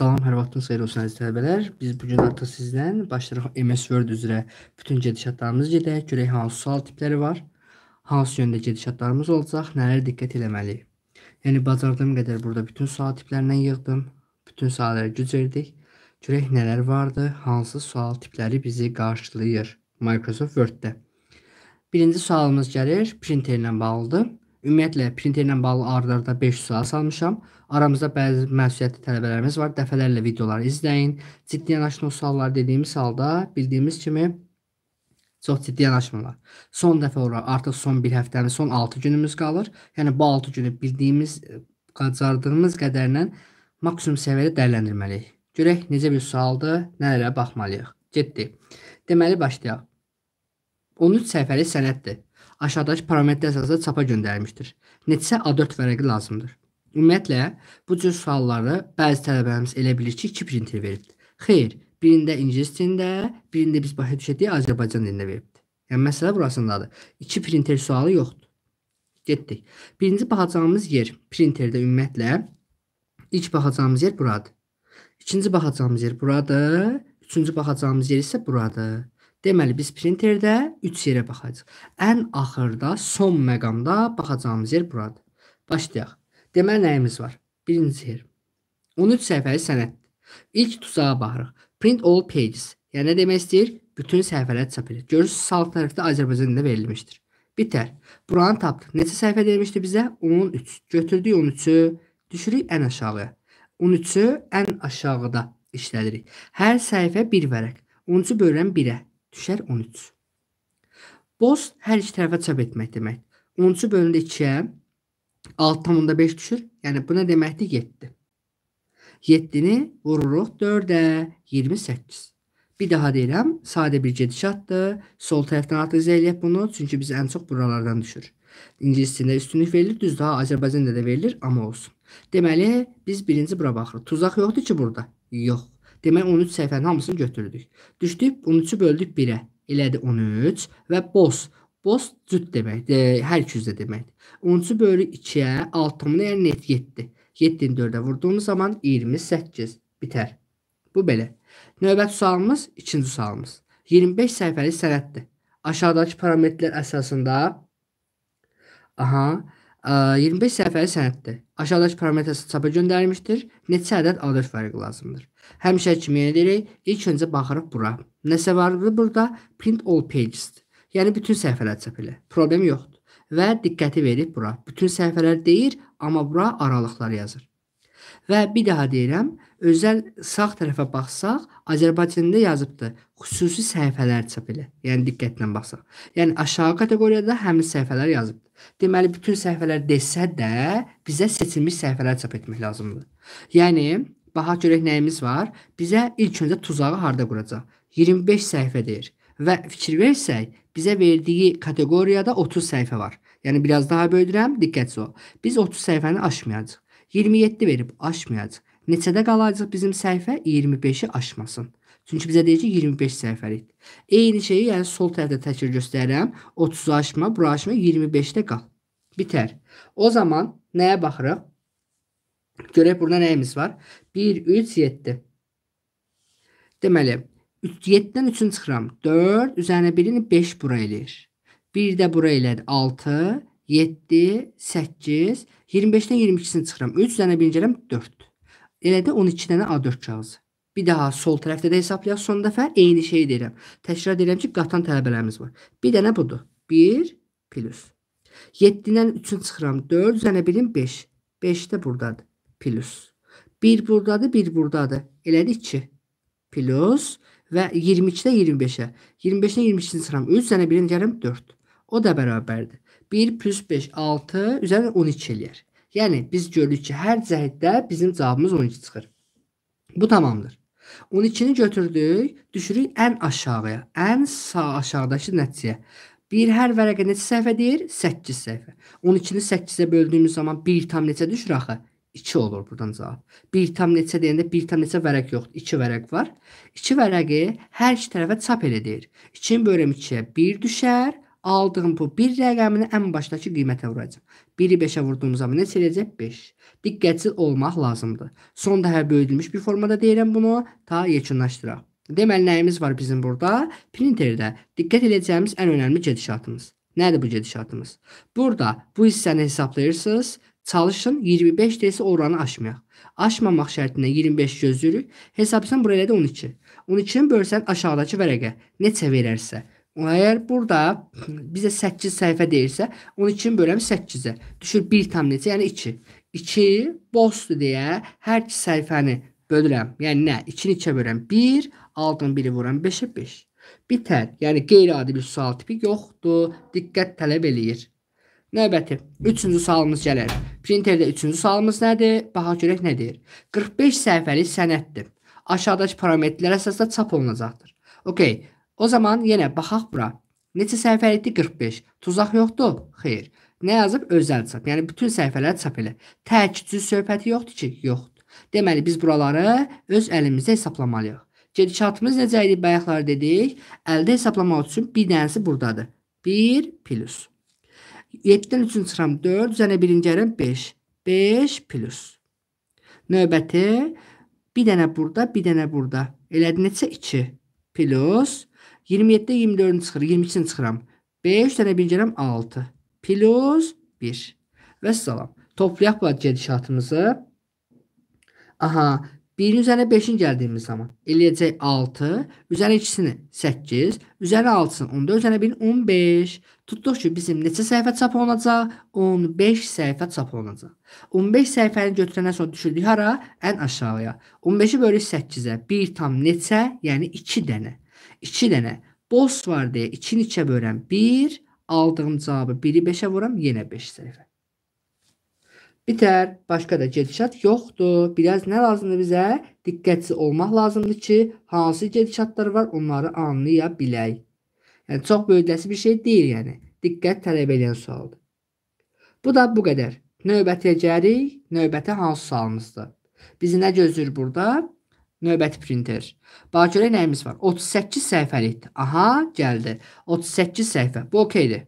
Salam, hər vaxtınız xeyir olsun əziz tələbələr. Biz bu gün artıq sizlə başlayırıq e MS Word üzrə bütün gedişatlarımız gedək, görək hansı sual tipləri var, hansı yöndə gedişatlarımız olacaq, nələr diqqət eləməliyik. Yəni bacardığım qədər burada bütün sual tiplərindən yığdım, bütün suallara güc verdik. Görək nələr vardı, hansı sual tipləri bizi qarşılayır Microsoft Word-də. Birinci sualımız gəlir printerlə bağlıdır. Ümumiyyətlə printerlə bağlı ardarda 5 sual salmışam. Aramızda bəzi məsuliyyətli tələbələrimiz var. Dəfələrlə videoları izləyin. Ciddi yanaşma suallar dediyimiz halda bildiyimiz kimi çox ciddi yanaşmırlar. Son dəfə olaraq artıq son 1 həftənin son 6 günümüz qalır. Yəni bu 6 günü bildiyimiz, e, qacardığımız qədərlə maksimum səviyyədə dəyərləndirməliyik. Görək necə bir sualdır, nələrə baxmalıyıq. Getdik. Deməli başlayaq. 13 səhifəli sənəddir aşağıdakı parametr əsasında çapa göndərmişdir. Neçə A4 vərəqi lazımdır? Ümumiyyətlə, bu cür sualları bəzi tələbələrimiz elə bilir ki, 2 printer veribdir. Xeyr, birində ingilis dilində, birində biz başa düşəcəyi Azərbaycan dilində veribdir. Yəni məsələ burasındadır. 2 printer sualı yoxdur. Getdik. Birinci baxacağımız yer printerdə ümumiyyətlə ilk baxacağımız yer buradır. İkinci baxacağımız yer buradır. Üçüncü baxacağımız yer isə buradır. Deməli biz printerdə 3 yerə baxacağıq. Ən axırda son məqamda baxacağımız yer buradır. Başlayaq. Deməli nəyimiz var? Birinci yer. 13 səhifəli sənəddir. İlk tuzağa baxırıq. Print all pages. Yəni nə demək istəyir? Bütün səhifələr çap edir. Görürsüz, sağ tərəfdə Azərbaycan dilində verilmişdir. Bitər. Buranı tapdıq. Neçə səhifə vermişdi bizə? 13. Götürdük 13-ü, düşürük ən aşağıya. 13-ü ən aşağıda işlədirik. Hər səhifə 1 vərəq. 13-ü bölürəm 1-ə düşər 13. Boz hər iki tərəfə çap etmək deməkdir. 13-cü bölündə 2-yə 6.5 düşür. Yəni bu nə deməkdir? 7. 7-ni vururuq 4-ə, 28. Bir daha deyirəm, sadə bir gedişatdır. Sol tərəfdən artıq izləyək bunu, çünki biz ən çox buralardan düşür. İngilis dilində üstünlük verilir, düz daha Azərbaycan dilində də verilir, amma olsun. Deməli, biz birinci bura baxırıq. Tuzaq yoxdur ki burada? Yox. Demək 13 səhifənin hamısını götürdük. Düşdük 13-ü böldük 1-ə. Elədi 13 və boz. Boz cüt deməkdir, e, hər iki yüzdə deməkdir. 13-ü bölü 2-yə 6-ın yəni net 7. 7-ni 4-ə vurduğumuz zaman 28 bitər. Bu belə. Növbəti sualımız, ikinci sualımız. 25 səhifəli sənəddir. Aşağıdakı parametrlər əsasında aha, 25 e, səhifəli sənəddir. Aşağıdakı parametrə çapa göndərilmişdir. Neçə ədəd adət fərqi lazımdır? Həmişə kimi edirik. İlk öncə baxırıq bura. Nəsə vardı burada? Print all pages. Yəni bütün səhifələr çəpilir. Problem yoxdur. Və diqqəti verib bura. Bütün səhifələr deyir, amma bura aralıqlar yazır. Və bir daha deyirəm, özəl sağ tərəfə baxsaq, Azərbaycanda yazıbdı. Xüsusi səhifələr çəpilir. Yəni diqqətlə baxsaq. Yəni aşağı kateqoriyada həmin səhifələr yazıbdı. Deməli bütün səhifələr desə də, bizə seçilmiş səhifələr çap etmək lazımdır. Yəni Baxaq görək nəyimiz var. Bizə ilk öncə tuzağı harda quracaq? 25 səhifə deyir. Və fikir versək, bizə verdiyi kateqoriyada 30 səhifə var. Yəni biraz daha böyüdürəm, diqqətli ol. Biz 30 səhifəni aşmayacağıq. 27 verib aşmayacağıq. Neçədə qalacaq bizim səhifə? 25-i aşmasın. Çünki bizə deyir ki 25 səhifəlikdir. Eyni şeyi, yəni sol tərəfdə təkrar göstərirəm. 30-u aşma, bura aşma, 25-də qal. Bitər. O zaman nəyə baxırıq? Görək burada nəyimiz var? 1, 3, 7. Deməli, 7-dən 3-ünü çıxıram. 4 üzərinə 1-ini 5 bura eləyir. 1 də bura elədi 6, 7, 8, 25-dən 22-sini çıxıram. 3 üzərinə 1-ini gələm 4. Elədi 12 dənə A4 kağızı. Bir daha sol tərəfdə də hesablayaq son dəfə. Eyni şeyi deyirəm. Təkrar deyirəm ki, qatan tələbələrimiz var. Bir dənə budur. 1 plus. 7-dən 3-ünü çıxıram. 4 üzərinə 1-in 5. 5 də buradadır plus. 1 burdadır, 1 burdadır. Elədir 2. Plus və 22-də 25-ə. 25-də 22-ci sıram 3, sənə 1-in gəlirəm 4. O da bərabərdir. 1 plus 5, 6, üzərinə 12 eləyər. Yəni, biz görürük ki, hər cəhətdə bizim cavabımız 12 çıxır. Bu tamamdır. 12-ni götürdük, düşürük ən aşağıya, ən sağ aşağıdakı nəticəyə. Bir hər vərəqə neçə səhvə deyir? 8 səhvə. 12-ni 8-ə böldüyümüz zaman 1 tam neçə düşür axı? 2 olur burdan cavab. 1 tam neçə deyəndə 1 tam neçə vərəq yoxdur. 2 vərəq var. 2 vərəqi hər iki tərəfə çap edilir. 2-ni bölüm 2-yə 1 düşər. Aldığım bu 1 rəqəmini ən başdakı qiymətə vuracam. 1-i 5-ə vurduğum zaman neçə eləyəcək? 5. Diqqətli olmaq lazımdır. Son daha böyüdülmüş bir formada deyirəm bunu ta yekunlaşdıraq. Deməli nəyimiz var bizim burada? Printerdə diqqət edəcəyimiz ən önəmli gedişatımız. Nədir bu gedişatımız? Burada bu hissəni hesablayırsınız Çalışın 25 deyilsə oranı aşmayaq. Aşmamaq şərtinə 25 gözləyirik. Hesab etsən buraya da 12. 12-ni bölsən aşağıdakı vərəqə neçə verərsə. Əgər burada bizə 8 səhifə deyirsə, 12-ni böləm 8-ə. Düşür 1 tam neçə, yəni 2. 2 boşdur deyə hər iki səhifəni bölürəm. Yəni nə? 2-ni 2-ə bölürəm 1, altın 1-i vuram 5-ə 5. Bitər. Yəni qeyri-adi bir sual tipi yoxdur. Diqqət tələb eləyir. Növbəti 3-cü sualımız gəlir. Printerdə 3-cü sualımız nədir? Baxaq görək nə deyir. 45 səhifəli sənəddir. Aşağıdakı parametrlərə əsasla çap olunacaqdır. Okay. O zaman yenə baxaq bura. Neçə səhifəlikdir? 45. Tuzaq yoxdur? Xeyr. Nə yazıb? Özəl çap. Yəni bütün səhifələri çap elə. Təkidsiz söhbəti yoxdur ki, yoxdur. Deməli biz buraları öz əlimizdə hesablamalıyıq. Gedişatımız necə idi? Bayaqlar dedik. Əldə hesablamaq üçün bir dənəsi burdadır. 1 plus 7-dən 3-ünü çıxıram 4, üzərinə 1-ini gəlirəm 5. 5 plus. Növbəti bir dənə burada, bir dənə burada. Elədi neçə? 2 plus. 27-də 24-ünü çıxır, 22-ni çıxıram. 5 dənə 1 gəlirəm 6 plus 1. Və salam. Toplayaq bu gedişatımızı. Aha, 1-in üzərinə 5-in gəldiyimiz zaman eləyəcək 6, üzərinə 2-sini 8, üzərinə 6-sını 14, üzərinə 1-in 15. Tutduq ki, bizim neçə səhifə çap olunacaq? 15 səhifə çap olunacaq. 15 səhifəni götürəndən sonra düşürdük hara? Ən aşağıya. 15-i bölük 8-ə 1 tam neçə? Yəni 2 dənə. 2 dənə. Boş var deyə 2-ni 2-ə böləm 1, aldığım cavabı 1-i 5-ə vuram, yenə 5 səhifə bitər. Başqa da gedişat yoxdur. Biraz nə lazımdır bizə? Diqqətli olmaq lazımdır ki, hansı gedişatlar var, onları anlaya bilək. Yəni çox böyükləsi bir şey deyil, yəni diqqət tələb edən sualdır. Bu da bu qədər. Növbətiyə gəlirik. Növbəti hansı sualımızdır? Bizi nə gözləyir burada? Növbəti printer. Bax görək nəyimiz var. 38 səhifəlikdir. Aha, gəldi. 38 səhifə. Bu okeydir.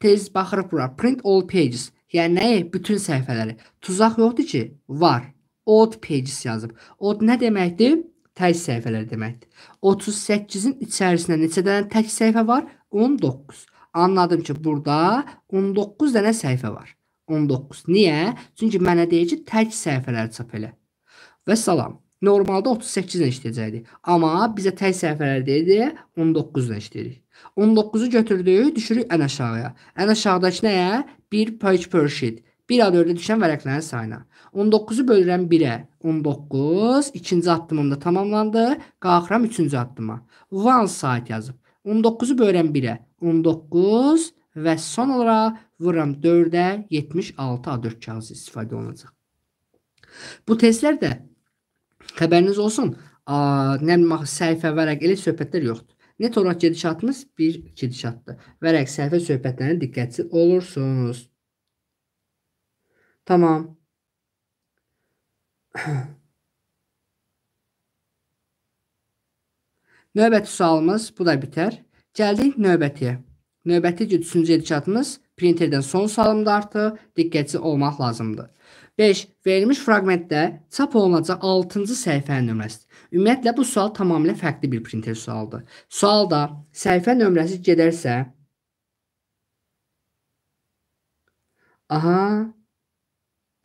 Tez baxırıq bura. Print all pages. Yəni nəyi? Bütün səhifələri. Tuzaq yoxdur ki, var. Odd pages yazıb. Odd nə deməkdir? Tək səhifələr deməkdir. 38-in içərisində neçə dənə tək səhifə var? 19. Anladım ki, burada 19 dənə səhifə var. 19. Niyə? Çünki mənə deyir ki, tək səhifələri çap elə. Və salam. Normalda 38 ilə işləyəcəkdik. Amma bizə tək səhifələr deyildi, 19 ilə işləyirik. 19-u götürdük, düşürük ən aşağıya. Ən aşağıdakı nəyə? 1 page per sheet. Bir ad ördə düşən vərəqlərin sayına. 19-u bölürəm 1-ə. 19 ikinci addımımda tamamlandı. Qalxıram üçüncü addıma. One saat yazıb. 19-u bölürəm 1-ə. 19 və son olaraq vuram 4-ə 76 A4 kağızı istifadə olunacaq. Bu testlər də xəbəriniz olsun. Nə səhifə vərəq elə söhbətlər yoxdur. Net olaraq gedişatımız bir gedişatdır. Vərəq səhifə söhbətlərinə diqqətli olursunuz. Tamam. Növbəti sualımız bu da bitər. Gəldik növbətiyə. Növbəti üçüncü gedişatımız printerdən son salımda artıq diqqətli olmaq lazımdır. 5. Verilmiş fraqmentdə çap olunacaq 6-cı səhifənin nömrəsidir. Ümumiyyətlə bu sual tamamilə fərqli bir printer sualıdır. Sualda səhifə nömrəsi gedərsə Aha.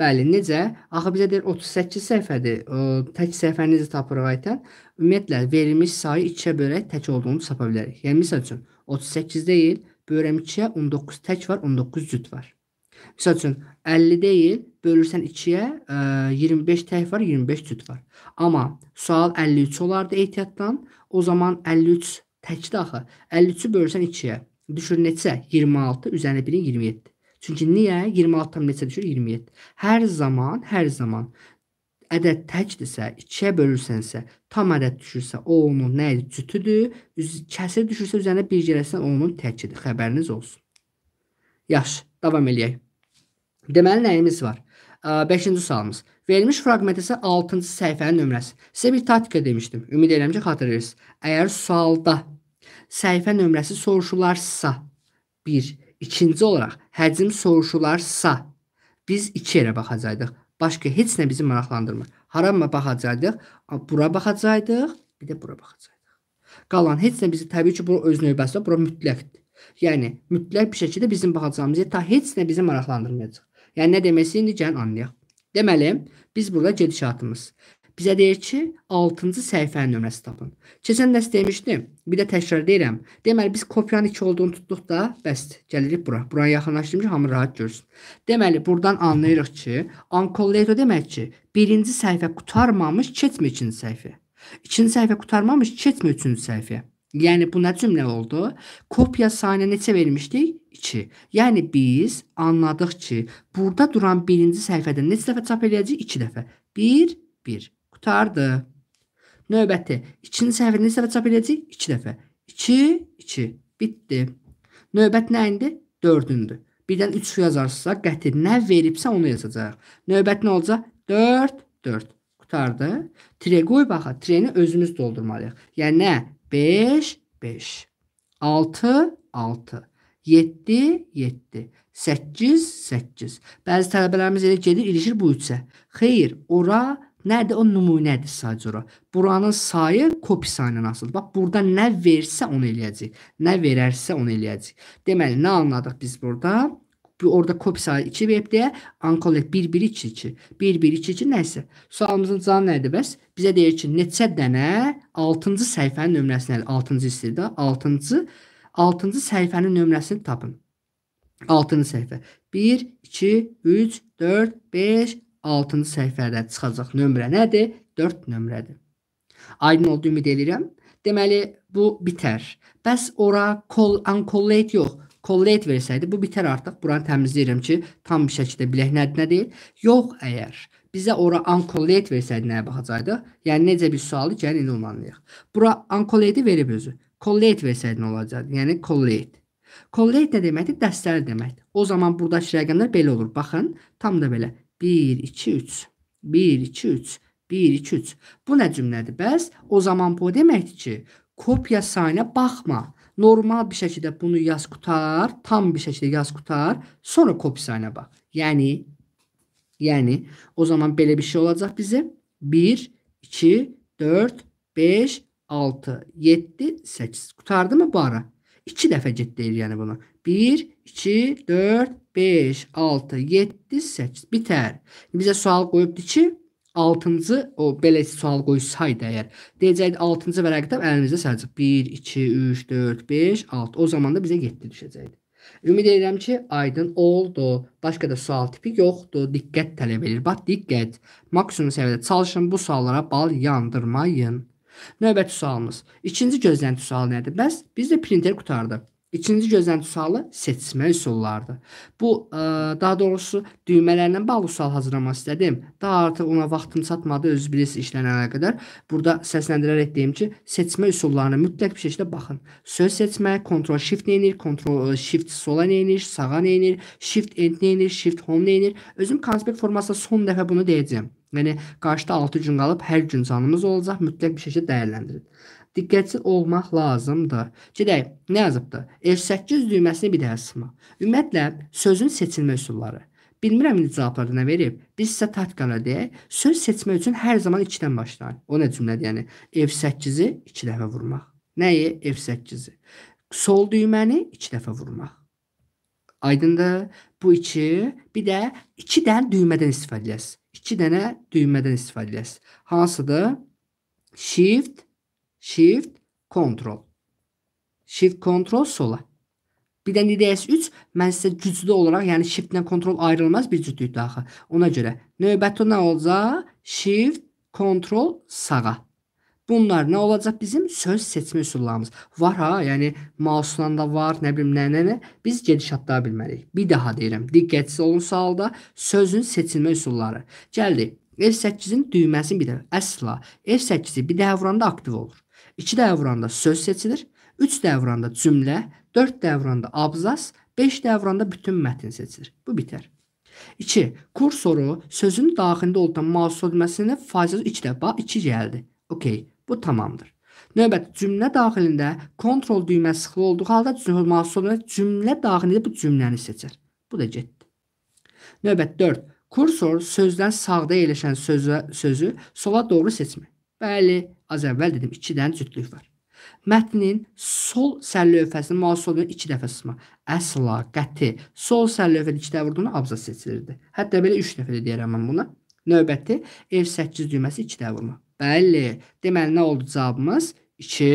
Bəli, necə? Axı bizə deyir 38 səhifədir. O, tək səhifənizi tapırıq aytən. Ümumiyyətlə verilmiş sayı 2-yə bölək tək olduğunu tapa bilərik. Yəni məsəl üçün 38 deyil, bölürəm 2-yə 19 tək var, 19 cüt var. Məsəl üçün 50 deyil, bölürsən 2-yə, 25 tək var, 25 cüt var. Amma sual 53 olardı ehtiyatdan. O zaman 53 təkdir axı. 53-ü bölürsən 2-yə. Düşür neçə? 26 üzərinə 1-in 27. Çünki niyə? 26-dan neçə düşür? 27. Hər zaman, hər zaman ədəd təkdirsə, 2-yə bölürsənsə, tam ədəd düşürsə, o onun nə idi? Cütüdür. Üz kəsir düşürsə üzərinə 1 gəlsən, onun təkidir. Xəbəriniz olsun. Yaxşı, davam eləyək. Deməli nəyimiz var? 5-ci sualımız. Verilmiş fraqment isə 6-cı səhifənin nömrəsi. Sizə bir taktika demişdim. Ümid edirəm ki, xatırlayırsınız. Əgər sualda səhifə nömrəsi soruşularsa 1, ikinci olaraq həcm soruşularsa biz 2 yerə baxacaqdıq. Başqa heç nə bizi maraqlandırmır. Harama baxacaqdıq, bura baxacaqdıq, bir də bura baxacaqdıq. Qalan heç nə bizi təbii ki, bu öz növbəsində bura mütləqdir. Yəni mütləq bir şəkildə bizim baxacağımız yer ta heç nə bizi maraqlandırmayacaq. Yəni nə demək indi gəlin anlayaq. Deməli, biz burada gedişatımız bizə deyir ki, 6-cı səhifənin nömrəsi tapın. Keçən dərs demişdim, bir də təkrar deyirəm. Deməli biz kopyanın 2 olduğunu tutduqda bəsdir, gəlirik bura. Buranı yaxınlaşdırmışam, hamı rahat görsün. Deməli buradan anlayırıq ki, uncollator demək ki, 1-ci səhifə qutarmamış keçmir 2-ci səhifəyə. 2-ci səhifə qutarmamış keçmir 3-cü səhifəyə. Yani bu nətim nə oldu? Kopya sayını neçə vermişdik? 2. Yəni biz anladıq ki, burada duran birinci səhifədə neçə dəfə çap eləyəcəyik? 2 dəfə. 1, 1. Qutardı. Növbəti. İkinci səhifədə neçə dəfə çap eləyəcəyik? 2 dəfə. 2, 2. Bitdi. Növbət nə indi? 4-ündür. Birdən 3 yazarsa, qəti nə veribsə onu yazacaq. Növbət nə olacaq? 4, 4. Qutardı. Tre qoy baxa, treni özümüz doldurmalıyıq. Yəni nə? 5, 5. 6, 6. 7, 7. 8, 8. Bəzi tələbələrimiz elə gedir, ilişir bu üçə. Xeyr, ora nədir? O nümunədir sadəcə ora. Buranın sayı kopi sayından asılıdır. Bax, burada nə versə onu eləyəcək. Nə verərsə onu eləyəcək. Deməli, nə anladıq biz burada? orada kopi sayı 2 veribdə, uncollect 1 1 2 2. 1 1 2 2 nəsə. Sualımızın canı nədir bəs? Bizə deyir ki, neçə dənə 6-cı səhifənin nömrəsini, 6-cı istirdə, 6-cı 6-cı səhifənin nömrəsini tapın. 6-cı səhifə. 1 2 3 4 5 6-cı səhifədə çıxacaq nömrə nədir? 4 nömrədir. Aydın oldu ümid edirəm. Deməli bu bitər. Bəs ora call uncollate yox collate versəydi bu bitər artıq. Buranı təmizləyirəm ki, tam bir şəkildə bilək nədir, nə deyil. Yox, əgər bizə ora uncollate versəydi nəyə baxacaqdıq? Yəni necə bir sualı gəlin yəni indi onu anlayaq. Bura uncollate verib özü. Collate versəydi nə olacaqdı? Yəni collate. Collate nə deməkdir? Dəstəli deməkdir. O zaman buradakı rəqəmlər belə olur. Baxın, tam da belə 1 2 3 1 2 3 1 2 3. Bu nə cümlədir? Bəs o zaman bu deməkdir ki, kopya sayına baxma normal bir şekilde bunu yaz kutar. Tam bir şekilde yaz kutar. Sonra kopisayına bak. Yani yani o zaman böyle bir şey olacak bize. 1, 2, 4, 5, 6, 7, 8. Qutardı mı bu ara? 2 dəfə get deyir yəni buna. 1, 2, 4, 5, 6, 7, 8. Bitər. Bizə sual qoyubdu ki, 6-cı o belə sual qoysaydı əgər, deyəcəkdi 6-cı vərəqdə əlimizdə sadəcə 1 2 3 4 5 6. O zaman da bizə 7 düşəcəkdi. Ümid edirəm ki, aydın oldu. Başqa da sual tipi yoxdur. Diqqət tələb edir. Bax, diqqət. Maksimum səviyyədə çalışın, bu suallara bal yandırmayın. Növbəti sualımız. İkinci gözlənti sualı nədir? Bəs bizdə printer qutardı. İkinci gözlənti sualı seçmə üsullarıdır. Bu ə, e, daha doğrusu düymələrlə bağlı sual hazırlamaq istədim. Daha artıq ona vaxtım çatmadı, özü bilirsiniz işlənənə qədər. Burada səsləndirərək deyim ki, seçmə üsullarına mütləq bir şəkildə baxın. Söz seçmə, Ctrl Shift nə edir, Ctrl e, Shift sola nə edir, sağa nə edir, Shift End nə edir, Shift Home nə edir. Özüm konspekt formasında son dəfə bunu deyəcəm. Yəni qarşıda 6 gün qalıb hər gün canımız olacaq, mütləq bir şəkildə dəyərləndirin diqqətli olmaq lazımdır. Gedək, nə yazıbdı? F8 düyməsini bir dəfə sıxmaq. Ümumiyyətlə sözün seçilmə üsulları. Bilmirəm indi cavablarda nə verib. Biz sizə taktikala deyək. Söz seçmək üçün hər zaman 2-dən başlayın. O nə cümlədir? Yəni F8-i 2 dəfə vurmaq. Nəyi? F8-i. Sol düyməni 2 dəfə vurmaq. Aydındır? Bu 2, bir də 2 dənə düymədən istifadə edəsiz. 2 dənə düymədən istifadə edəsiz. Hansıdır? Shift Shift Control. Shift Control sola. Bir də DDS3 mən sizə güclü olaraq, yəni shiftlə kontrol ayrılmaz bir cütlükdür axı. Ona görə növbəti nə olacaq? Shift Control sağa. Bunlar nə olacaq bizim söz seçmə üsullarımız. Var ha, yəni mausundan da var, nə bilim nə, nə, nə. Biz gedişatları bilməliyik. Bir daha deyirəm, diqqətsiz olunsa halda sözün seçilmə üsulları. Gəldik. F8-in düyməsini bir dəfə əsla F8-i bir dəfə vuranda aktiv olur. 2 dəvranda söz seçilir, 3 dəvranda cümlə, 4 dəvranda abzas, 5 dəvranda bütün mətn seçilir. Bu bitər. 2. Kursoru sözün daxilində olan mouse sözməsinə faizsiz 2 dəfə 2 gəldi. OK, bu tamamdır. Növbəti cümlə daxilində kontrol düyməsi sıxılı olduğu halda mouse sözmə cümlə daxilində bu cümləni seçir. Bu da getdi. Növbət 4. Kursor sözdən sağda yerləşən sözə, sözü sola doğru seçmək. Bəli, az əvvəl dedim 2-dən cütlük var. Mətnin sol sərlövhəsini mausolun 2 dəfə sıxma. Əsla, qəti. Sol sərlövhəni 2 dəfə vurduğunda abzas seçilirdi. Hətta belə 3 dəfə də deyirəm mən buna. Növbəti F8 düyməsi 2 dəfə vurma. Bəli. Deməli nə oldu cavabımız? 2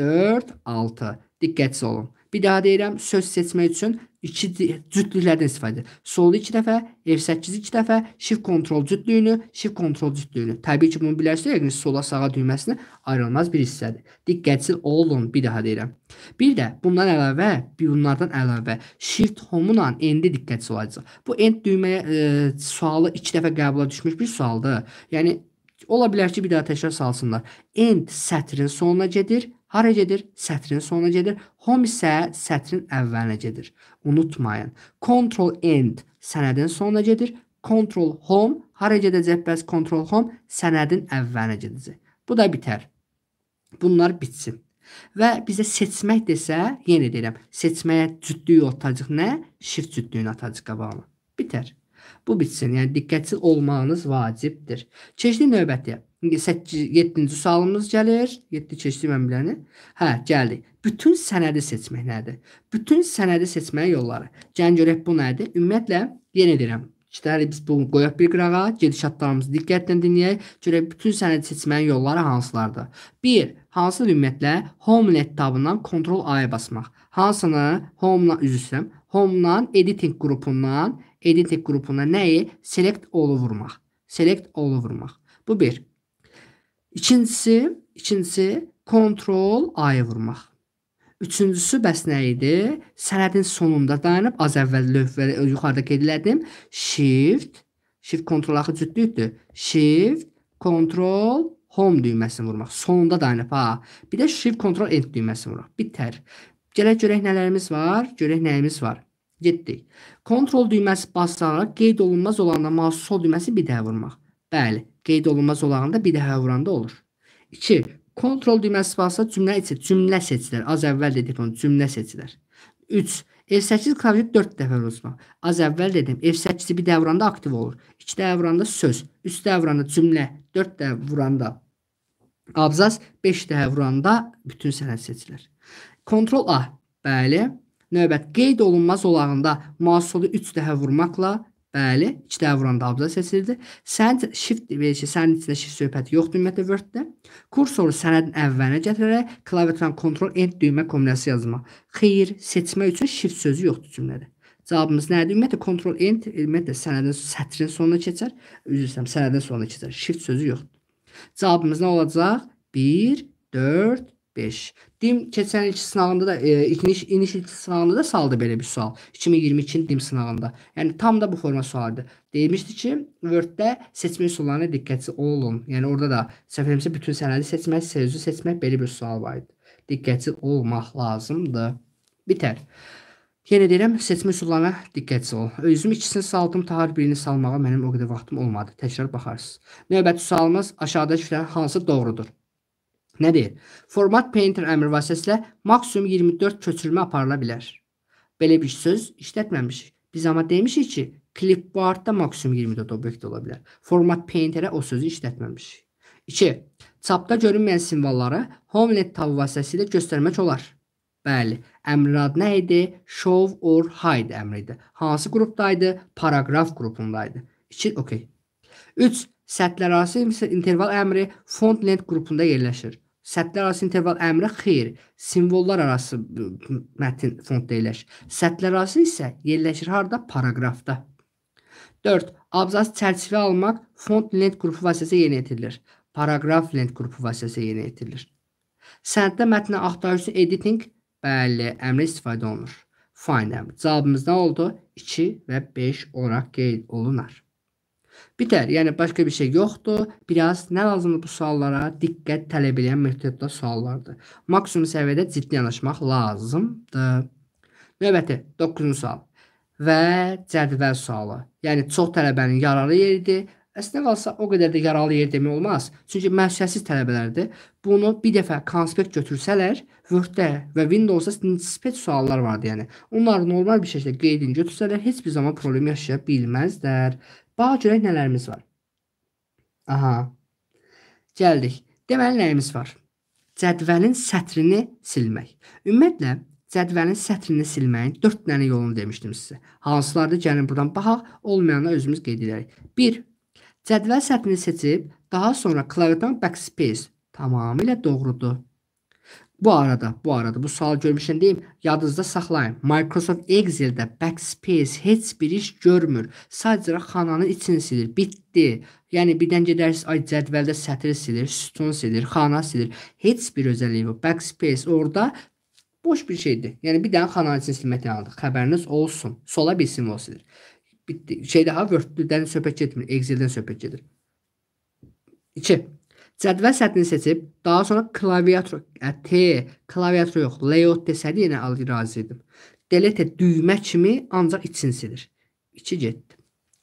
4 6. Diqqətli olun. Bir daha deyirəm, söz seçmək üçün 2 cütlüklərdən istifadə edir. Solu 2 dəfə, F8 2 dəfə, shift kontrol cütlüyünü, shift kontrol cütlüyünü. Təbii ki, bunu bilərsiniz, yəqin sola sağa düyməsini ayrılmaz bir hissədir. Diqqətli olun, bir daha deyirəm. Bir də bundan əlavə, bunlardan əlavə shift home-la end-i diqqətli olacaq. Bu end düyməyə e, sualı 2 dəfə qəbula düşmüş bir sualdır. Yəni ola bilər ki, bir daha təkrar salsınlar. End sətrin sonuna gedir, Hara gedir? Sətrin sonuna gedir. Home isə sətrin əvvəlinə gedir. Unutmayın. Control end sənədin sonuna gedir. Control home hara gedəcək? Bəs control home sənədin əvvəlinə gedəcək. Bu da bitər. Bunlar bitsin. Və bizə seçmək desə, yenə deyirəm, seçməyə cütlüyü atacaq nə? Shift cütlüyünü atacaq qabağına. Bitər. Bu bitsin. Yəni diqqətli olmağınız vacibdir. Keçdik növbətiyə. 8 7-ci sualımız gəlir. 7 keçdi mən biləni. Hə, gəldik. Bütün sənədi seçmək nədir? Bütün sənədi seçməyə yolları. Gəlin görək bu nədir? Ümumiyyətlə yenə deyirəm. İşte biz bunu qoyaq bir qırağa, gedişatlarımızı diqqətlə dinləyək, görək bütün sənədi seçməyin yolları hansılardır? 1. Hansını ümumiyyətlə Homeland tabından Ctrl A-ya basmaq. Hansını Home-la üzr istəyirəm. Home-dan editing qrupundan, editing qrupundan nəyi? Select all-u vurmaq. Select all-u vurmaq. Bu bir. İkincisi, ikincisi Ctrl A-ya vurmaq. Üçüncüsü bəs nə idi? Sənədin sonunda dayanıb az əvvəl lövhə yuxarıda qeyd elədim. Shift, Shift kontrol axı cütlükdür. Shift, kontrol, home düyməsini vurmaq. Sonunda dayanıb ha. Bir də shift kontrol enter düyməsini vuraq. Bitər. Gələk görək nələrimiz var? Görək nəyimiz var? Getdik. Kontrol düyməsi basılaraq qeyd olunmaz olanda mouse sol düyməsi bir dəfə vurmaq. Bəli, qeyd olunmaz olanda bir dəfə vuranda olur. 2. Kontrol düyməsi varsa cümlə içi cümlə seçilər. Az əvvəl dedik onu cümlə seçilər. 3. F8 klavyatı 4 dəfə vurulsun. Az əvvəl dedim, F8-i bir dəvranda aktiv olur. 2 dəvranda söz, 3 dəvranda cümlə, 4 dəvranda abzas, 5 dəfə vuranda bütün sənəd seçilir. Kontrol A. Bəli. Növbət qeyd olunmaz olağında masolu 3 dəfə vurmaqla Bəli, iki dəfə vuranda abza seçilirdi. Sənəd shift verişi, sənin içində shift söhbəti yoxdur ümumiyyətlə Word-də. Kursoru sənədin əvvəlinə gətirərək klavyaturadan Ctrl End düymə kombinasiyası yazmaq. Xeyir, seçmək üçün shift sözü yoxdur cümlədə. Cavabımız nədir? Ümumiyyətlə Ctrl End e, ümumiyyətlə sənədin sətrin sonuna keçər. Üzr istəyirəm, sənədin sonuna keçər. Shift sözü yoxdur. Cavabımız nə olacaq? 1 4 5. DİM keçən ilki sınağında da e, iniş, iniş ilki sınağında da saldı belə bir sual. 2022-ci DİM sınağında. Yəni tam da bu forma sualdı. Deyilmişdi ki, Word-də seçmə üsullarına diqqətli olun. Yəni orada da səhvləmsə bütün sənədi seçmək, sözü seçmək belə bir sual var idi. Diqqətli olmaq lazımdır. Bitər. Yenə deyirəm, seçmə üsullarına diqqətli ol. Özüm ikisini saldım, tahar birini salmağa mənim o qədər vaxtım olmadı. Təkrar baxarsınız. Növbəti sualımız aşağıdakı hansı doğrudur? Nə deyir? Format Painter əmr vasitəsilə maksimum 24 köçürmə aparıla bilər. Belə bir söz işlətməmişik. Biz amma demişik ki, clipboardda maksimum 24 obyekt ola bilər. Format Painterə o sözü işlətməmişik. 2. Çapda görünməyən simvolları Homeland tabı vasitəsilə göstərmək olar. Bəli, əmrin adı nə idi? Show or hide əmri idi. Hansı qrupdaydı? Paragraf qrupundaydı. 2, okey. 3. Səthlərarası interval əmri Fontland qrupunda yerləşir. Səthlər arası interval əmri xeyr, simvollar arası mətn fondda yerləşir. Səthlər arası isə yerləşir harda? Paraqrafda. 4. Abzas çərçivə almaq fond lent qrupu vasitəsilə yerinə yetirilir. Paraqraf lent qrupu vasitəsilə yerinə yetirilir. Sənəddə mətnə axtarış üçün editing bəli əmri istifadə olunur. Find əmri. Cavabımız nə oldu? 2 və 5 olaraq qeyd olunar. Bitər. Yəni başqa bir şey yoxdur. Biraz nə lazımdır bu suallara? Diqqət tələb edən metodda suallardır. Maksimum səviyyədə ciddi yanaşmaq lazımdır. Növbəti 9-cu sual. Və cədvəl sualı. Yəni çox tələbənin yararı yeridir. Əslində qalsa o qədər də yaralı yer demək olmaz. Çünki məşqsiz tələbələrdir. Bunu bir dəfə konspekt götürsələr, Word-də və Windows-da snippet suallar vardı, yəni. Onlar normal bir şəkildə qeydini götürsələr heç bir zaman problem yaşaya bilməzlər. Bax görək nələrimiz var. Aha. Gəldik. Deməli nəyimiz var? Cədvəlin sətrini silmək. Ümumiyyətlə cədvəlin sətrini silməyin 4 dənə yolunu demişdim sizə. Hansılardır? Gəlin buradan baxaq, olmayanı özümüz qeyd edərik. 1. Cədvəl sətrini seçib daha sonra klavyatdan backspace tamamilə doğrudur. Bu arada, bu arada bu sual görmüşəm deyim, yadınızda saxlayın. Microsoft Excel-də backspace heç bir iş görmür. Sadəcə xananın içini silir. Bitdi. Yəni birdən gedərsiniz, ay cədvəldə sətri silir, sütun silir, xana silir. Heç bir özəlliyi yox. Backspace orada boş bir şeydir. Yəni bir dənə xananın içini silməkdən aldıq. Xəbəriniz olsun. Sola bir simvol silir. Bitdi. Şeydə ha Word-dən söhbət getmir, Excel-dən söhbət gedir. 2. Cədvəl səthini seçib, daha sonra klaviaturu, ə, T klaviaturu yox, layout desədi yenə razı idim. Delete düymə kimi ancaq içini silir. 2 getdi.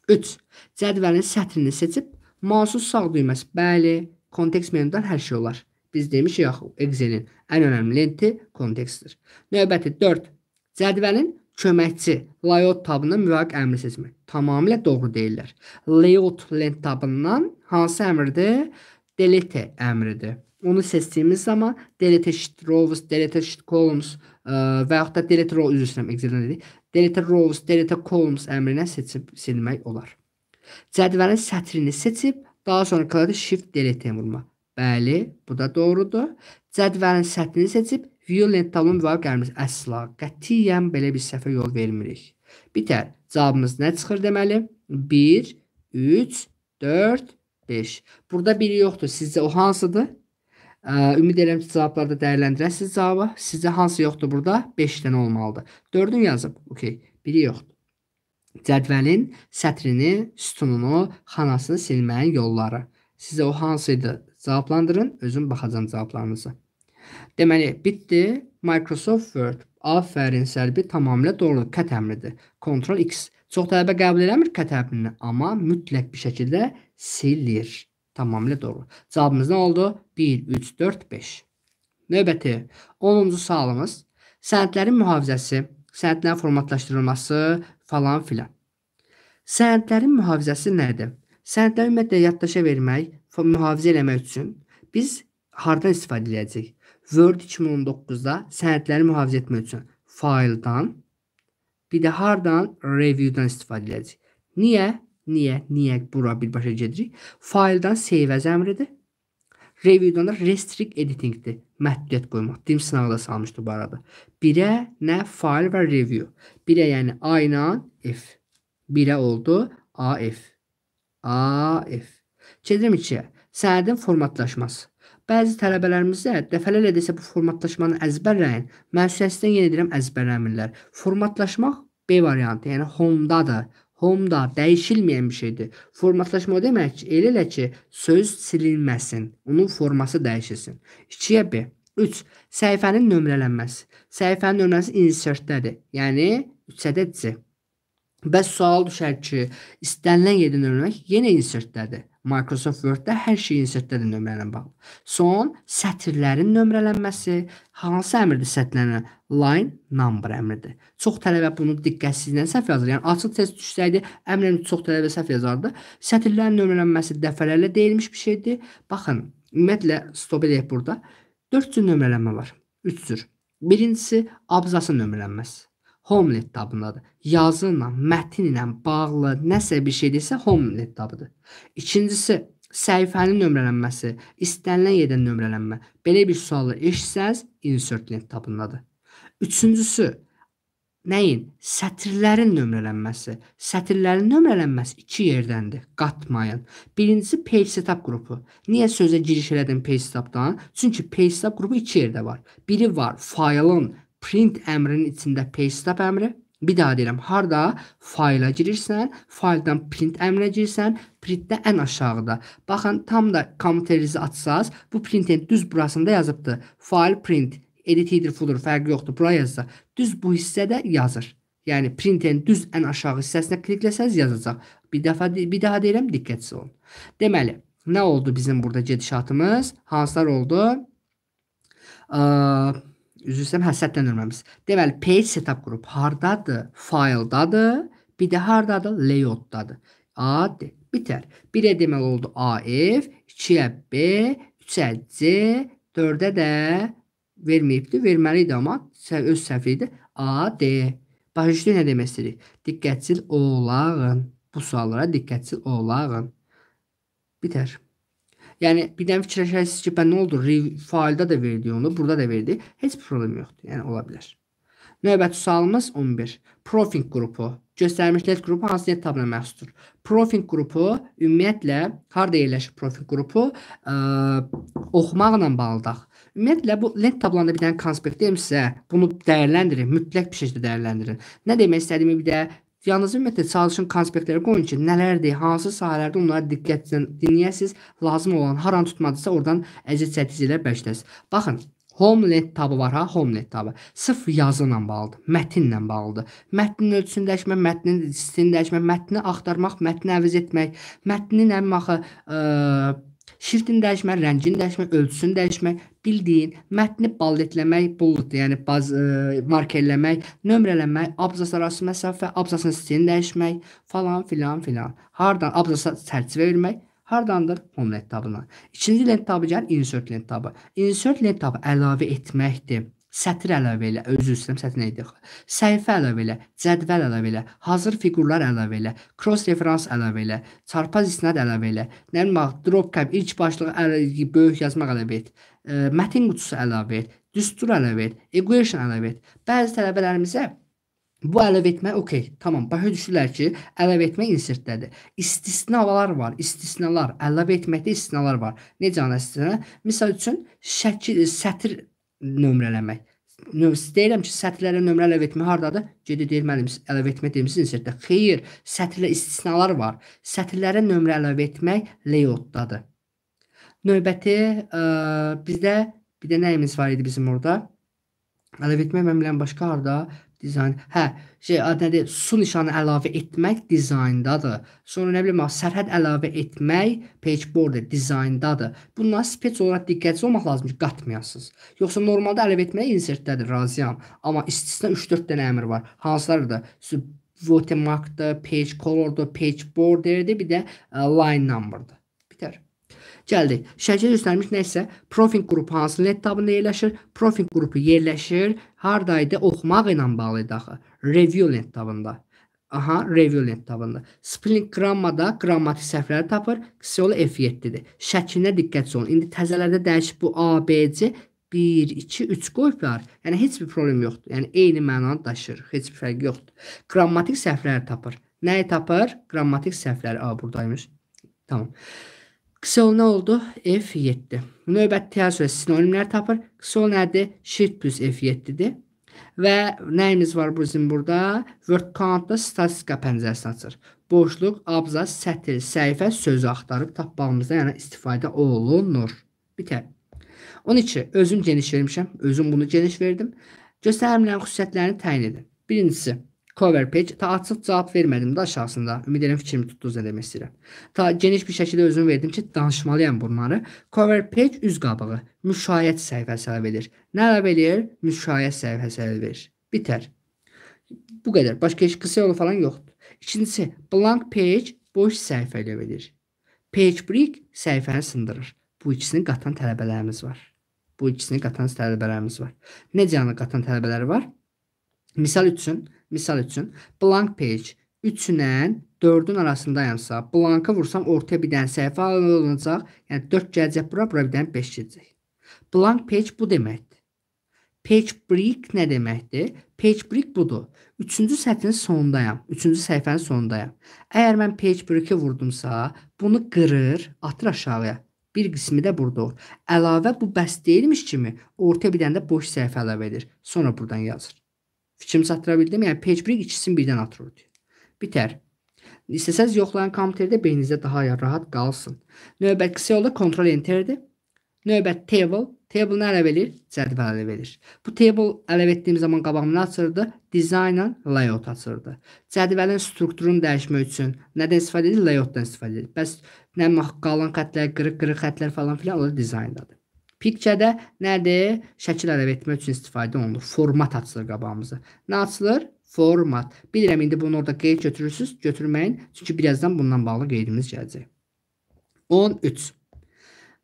3. Cədvəlin sətrini seçib, mausun sağ düyməsi. Bəli, konteks menyudan hər şey olar. Biz demişik axı Excel-in ən önəmli lenti kontekstdir. Növbəti 4. Cədvəlin köməkçi layout tabından müvafiq əmri seçmək. Tamamilə doğru deyirlər. Layout lent tabından hansı əmrdir? delete əmridir. Onu seçdiyimiz zaman delete sheet rows, delete sheet columns ə, e, və yaxud da delete row üzr istəyirəm, exceldən dedik. Delete rows, delete columns əmrinə seçib silmək olar. Cədvəlin sətrini seçib daha sonra klaviyə shift delete-yə vurmaq. Bəli, bu da doğrudur. Cədvəlin sətrini seçib violent talon və gəlmiş əsla qətiyyən belə bir səhvə yol vermirik. Bitər. Cavabımız nə çıxır deməli? 1 3 4 5. Burada biri yoxdur. Sizcə o hansıdır? Ə, ümid edirəm ki, cavablarda dəyərləndirəsiniz cavabı. Sizcə hansı yoxdur burada? 5 dənə olmalıdır. 4-ün yazıb. Okay. Biri yoxdur. Cədvəlin sətrini, sütununu, xanasını silməyin yolları. Sizə o hansı idi? Cavablandırın, özüm baxacam cavablarınızı. Deməli, bitdi. Microsoft Word. Afərin sərbi tamamilə doğrudur. Qət əmridir. Ctrl X. Çox tələbə qəbul eləmir qət əmrini, amma mütləq bir şəkildə silir. Tamamilə doğru. Cavabımız nə oldu? 1, 3, 4, 5. Növbəti 10-cu sualımız. Sənədlərin mühafizəsi, sənədlərin formatlaşdırılması falan filan. Sənədlərin mühafizəsi nədir? Sənədləri ümumiyyətlə yaddaşa vermək, mühafizə eləmək üçün biz hardan istifadə edəcəyik? Word 2019-da sənədləri mühafizə etmək üçün fayldan, bir də hardan? Review-dan istifadə edəcəyik. Niyə? Niyə? Niyə bura birbaşa gedirik? Faildən save as əmridir. Review'dan da restrict editingdir. Məhdudiyyət qoymaq. Dim sınaqda salmışdı bu arada. 1-ə nə fail və review. 1-ə yəni A ilə F. 1-ə oldu A F. A F. Gedirim 2-yə. Sənədin formatlaşması. Bəzi tələbələrimizə dəfələrlə desə bu formatlaşmanı əzbərləyin. Mən səsindən yenə deyirəm əzbərləmirlər. Formatlaşmaq B variantı, yəni home-dadır home-da dəyişilməyən bir şeydir. Formatlaşma demək elə elə ki, söz silinməsin, onun forması dəyişilsin. 2-yə B. 3. Səhifənin nömrələnməsi. Səhifənin nömrəsi insertdədir. Yəni 3-də C. Bəs sual düşər ki, istənilən yerdə nömrəmək yenə insertdədir. Microsoft Word-də hər şey insertdədir nömrələrlə bağlı. Son sətirlərin nömrələnməsi hansı əmrdir sətlənə? Line number əmridir. Çox tələbə bunu diqqətsizliklə səhv yazır. Yəni açıq test düşsəydi, əmrən çox tələbə səhv yazardı. Sətirlərin nömrələnməsi dəfələrlə deyilmiş bir şeydir. Baxın, ümumiyyətlə stop eləyək burada. 4 cür nömrələnmə var. 3 cür. Birincisi abzasın nömrələnməsi. Homelet tabındadır. Yazınla, mətinlə bağlı nəsə bir şeydirsə Homelet tabıdır. İkincisi, səhifənin nömrələnməsi, istənilən yerdən nömrələnmə. Belə bir sualı eşitsəz, Insert link tabındadır. Üçüncüsü, nəyin? Sətirlərin nömrələnməsi. Sətirlərin nömrələnməsi iki yerdəndir. Qatmayın. Birincisi page setup qrupu. Niyə sözə giriş elədim page setupdan? Çünki page setup qrupu iki yerdə var. Biri var faylın print əmrinin içində paste up əmri Bir daha deyirəm, harda fayla girirsən, fayldan print əmrinə girirsən, printdə ən aşağıda. Baxın, tam da komputerinizi açsaz, bu printin düz burasında yazıbdı. File print, edit header footer fərqi yoxdur. Bura yazsa, düz bu hissədə yazır. Yəni printin düz ən aşağı hissəsinə klikləsəz yazacaq. Bir dəfə bir daha deyirəm, diqqətli olun. Deməli, nə oldu bizim burada gedişatımız? Hansılar oldu? Ə Üzr istəyirəm, hə, sətdən dönməmiz. Deməli, page setup qrup hardadır? Fayldadır. Bir də hardadır? Layoutdadır. AD bitər. 1-ə deməli oldu AF, 2-yə B, 3-ə C, 4-ə də verməyibdi. Verməli idi amma öz səhvi idi. AD. Başa düşdünüz nə demək istəyirik? Diqqətli olun. Bu suallara diqqətli olun. Bitər. Yəni birdən fikirləşərsiniz ki, bə nə oldu? Faildə də verdi onu, burada da verdi. Heç problem yoxdur. Yəni ola bilər. Növbəti sualımız 11. Profing qrupu göstərilmiş net qrupu hansı net tabına məxsusdur? Profing qrupu ümumiyyətlə harda yerləşir profing qrupu? Ə, oxumaqla bağlıdır. Ümumiyyətlə bu lent tablanında bir dənə konspekt demişsə, bunu dəyərləndirin, mütləq bir şəkildə dəyərləndirin. Nə demək istədiyimi bir də Yalnız ümumiyyətlə çalışın konspektləri qoyun ki, nələrdir, hansı sahələrdə onlara diqqətlə dinləyəsiz, lazım olan haranı tutmadınızsa oradan əziz çəkicilə bəşləs. Baxın, Homeland tabı var ha, Homeland tabı. Sıfır yazı ilə bağlıdır, mətinlə bağlıdır. Mətnin ölçüsünü dəyişmək, mətnin stilini dəyişmək, mətni axtarmaq, mətni əvəz etmək, mətnin əmmaxı, ə, Şriftin dəyişmək, rəngini dəyişmək, ölçüsünü dəyişmək, bildiyin mətni balletləmək, bullet, yəni baz ə, e, markerləmək, nömrələmək, abzas arası məsafə, abzasın stilini dəyişmək, falan filan filan. Hardan abzasa çərçivə vermək? Hardandır? Home lent tabından. İkinci lent tabı gəl insert lent tabı. Insert lent tabı əlavə etməkdir sətir əlavə elə, özür istəyirəm, sətir nə idi? Səhifə əlavə elə, cədvəl əlavə elə, hazır fiqurlar əlavə elə, cross referans əlavə elə, çarpaz istinad əlavə elə, nə bilim, drop cap ilk başlıq əlavə, böyük yazmaq əlavə et, ə, e, mətin qutusu əlavə et, düstur əlavə et, equation əlavə et. Bəzi tələbələrimizə Bu əlavə etmə okey, tamam. Başa düşürlər ki, əlavə etmə insertdədir. İstisnalar var, istisnalar. Əlavə etməkdə istisnalar var. Necə anasını? Məsəl üçün şəkil, sətir nömrələmək. Deyirəm ki, sətrlərə nömrə əlavə etmə hardadır? Gedib deyir müəllim, əlavə etmə demisiniz insertdə. Xeyr, sətrlə istisnalar var. Sətrlərə nömrə əlavə etmək layoutdadır. Növbəti ə, e, bizdə bir də nəyimiz var idi bizim orada? Əlavə etmək məmlən başqa harda? dizayn. Hə, şey nədir? Su nişanı əlavə etmək dizayndadır. Sonra nə bilim, sərhəd əlavə etmək pageboard dizayndadır. Bunlara spec olaraq diqqətli olmaq lazımdır, qatmayasınız. Yoxsa normalda əlavə etmək insertdədir, razıyam. Amma istisna 3-4 dənə əmr var. Hansılarıdır? Watermarkdır, page colordur, page borderdir, bir də line numberdır. Gəldik. Şəkildə göstərilmiş nə isə profil qrupu hansı net tabında yerləşir? Profil qrupu yerləşir hardaydı? Oxumaq ilə bağlı idi axı. Review net tabında. Aha, review net tabında. Spelling grammada qrammatik səhvləri tapır. Qısa yolu F7-dir. Şəklinə diqqət olun. İndi təzələrdə dəyişib bu A, B, C 1, 2, 3 qoyublar. Yəni, heç bir problem yoxdur. Yəni, eyni mənanı daşır. Heç bir fərq yoxdur. Qrammatik səhvləri tapır. Nəyi tapır? Qrammatik səhvləri. A, buradaymış. Tamam. Qısa yol nə oldu? F7. Növbəti təyin sürəsi sinonimlər tapır. Qısa yol nədir? Shift plus F7-dir. Və nəyimiz var bizim burada? Word count-da statistika pəncərəsini açır. Boşluq, abzas, sətir, səhifə, sözü axtarıb tapmağımızda yəni istifadə olunur. Bitər. 12. Özüm geniş vermişəm. Özüm bunu geniş verdim. Göstərimlərin xüsusiyyətlərini təyin edin. Birincisi, Cover page. Ta açıq cavab vermədim də aşağısında. Ümid edirəm fikrimi tutdunuz nə demək istəyirəm. Ta geniş bir şəkildə özüm verdim ki, danışmalıyam bunları. Cover page üz qabığı, müşayiət səhifəsi əlavə edir. Nə əlavə edir? Müşayiət səhifəsi əlavə edir. Bitər. Bu qədər. Başqa heç qısa yolu falan yoxdur. İkincisi, blank page boş səhifə əlavə edir. Page break səhifəni sındırır. Bu ikisini qatan tələbələrimiz var. Bu ikisini qatan tələbələrimiz var. Necə yəni qatan tələbələr var? Misal üçün, Misal üçün, blank page 3-lə 4-ün arasındayamsa, blanka vursam ortaya bir dənə səhifə alınacaq. Yəni 4 gələcək bura, bura bir dənə 5 gələcək. Blank page bu deməkdir. Page break nə deməkdir? Page break budur. 3-cü sətrin sonundayam. 3-cü səhifənin sonundayam. Əgər mən page break-ə vurdumsa, bunu qırır, atır aşağıya. Bir qismi də burada olur. Əlavə bu bəs deyilmiş kimi ortaya bir dənə də boş səhifə əlavə edir. Sonra buradan yazır. Fikrimi çatdıra bildim? Yəni page break ikisini birdən atırdı. Bitər. İstəsəz yoxlayan komüterdə beyninizdə daha rahat qalsın. Növbətçisi yolda kontrol enterdir. Növbət table. Table nə əlavə edir? Cədvəl əlavə edir. Bu table əlavə etdiyim zaman qabağımı açırdı. Dizaynla layout açırdı. Cədvəlin strukturunu dəyişmək üçün nədən istifadə edir? Layoutdan istifadə edir. Bəs nə qalan xətlər, qırıq-qırıq xətlər falan filan onlar dizayndadır. Pikçədə nədir? Şəkil əldə etmək üçün istifadə olunur. Format açılır qabağımıza. Nə açılır? Format. Bilirəm indi bunu orada qeyd götürürsüz, götürməyin. Çünki birazdan bundan bağlı qeydimiz gələcək. 13.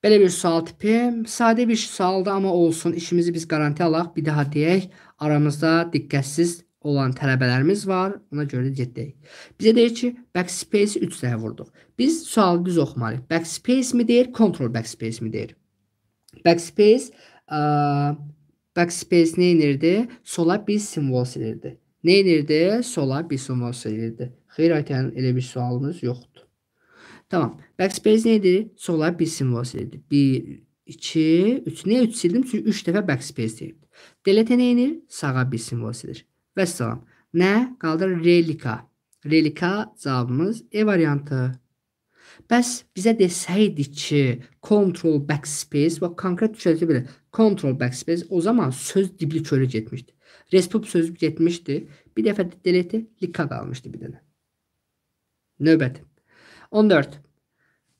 Belə bir sual tipi. Sadə bir sualdır, amma olsun. İşimizi biz qarantiya alaq. Bir daha deyək, aramızda diqqətsiz olan tələbələrimiz var. Ona görə getdik. Bizə deyir ki, backspace 3 dəfə vurduq. Biz sualı düz oxumalıyıq. Backspace mi deyir, control backspace mi deyir? Backspace ə, backspace nə edirdi? Sola bir simvol silirdi. Nə edirdi? Sola bir simvol silirdi. Xeyr Aytənin elə bir sualınız yoxdur. Tamam. Backspace nə edir? Sola bir simvol silirdi. 1 2 3 nə 3 sildim? Çünki 3 dəfə backspace deyirdi. Delete nə edir? Sağa bir simvol silir. Və salam. Nə? Qaldı relika. Relika cavabımız E variantı. Bəs bizə desəydi ki, control backspace və konkret düşünəcə belə control backspace o zaman söz dibli çölə getmişdi. Respublik sözü getmişdi. Bir dəfə delete lika qalmışdı bir dənə. Növbət. 14.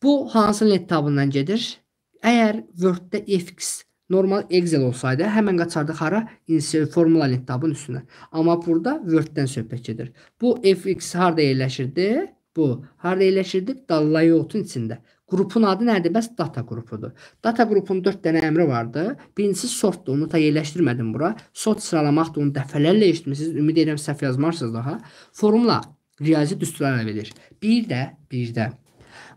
Bu hansı net tabından gedir? Əgər Word-də fx normal Excel olsaydı, həmin qaçardı hara? Insert formula net tabının üstünə. Amma burada Word-dən söhbət gedir. Bu fx harda yerləşirdi? Bu harda yerləşirdi? Dallayotun içində. Qrupun adı nədir? Bəs data qrupudur. Data qrupunun 4 dənə əmri vardı. Birincisi sortdur. Onu da yerləşdirmədim bura. Sort sıralamaqdır. Onu dəfələrlə eşitmisiniz. Ümid edirəm səhv yazmarsınız daha. Formula riyazi düstur əlavə edir. Bir də, bir də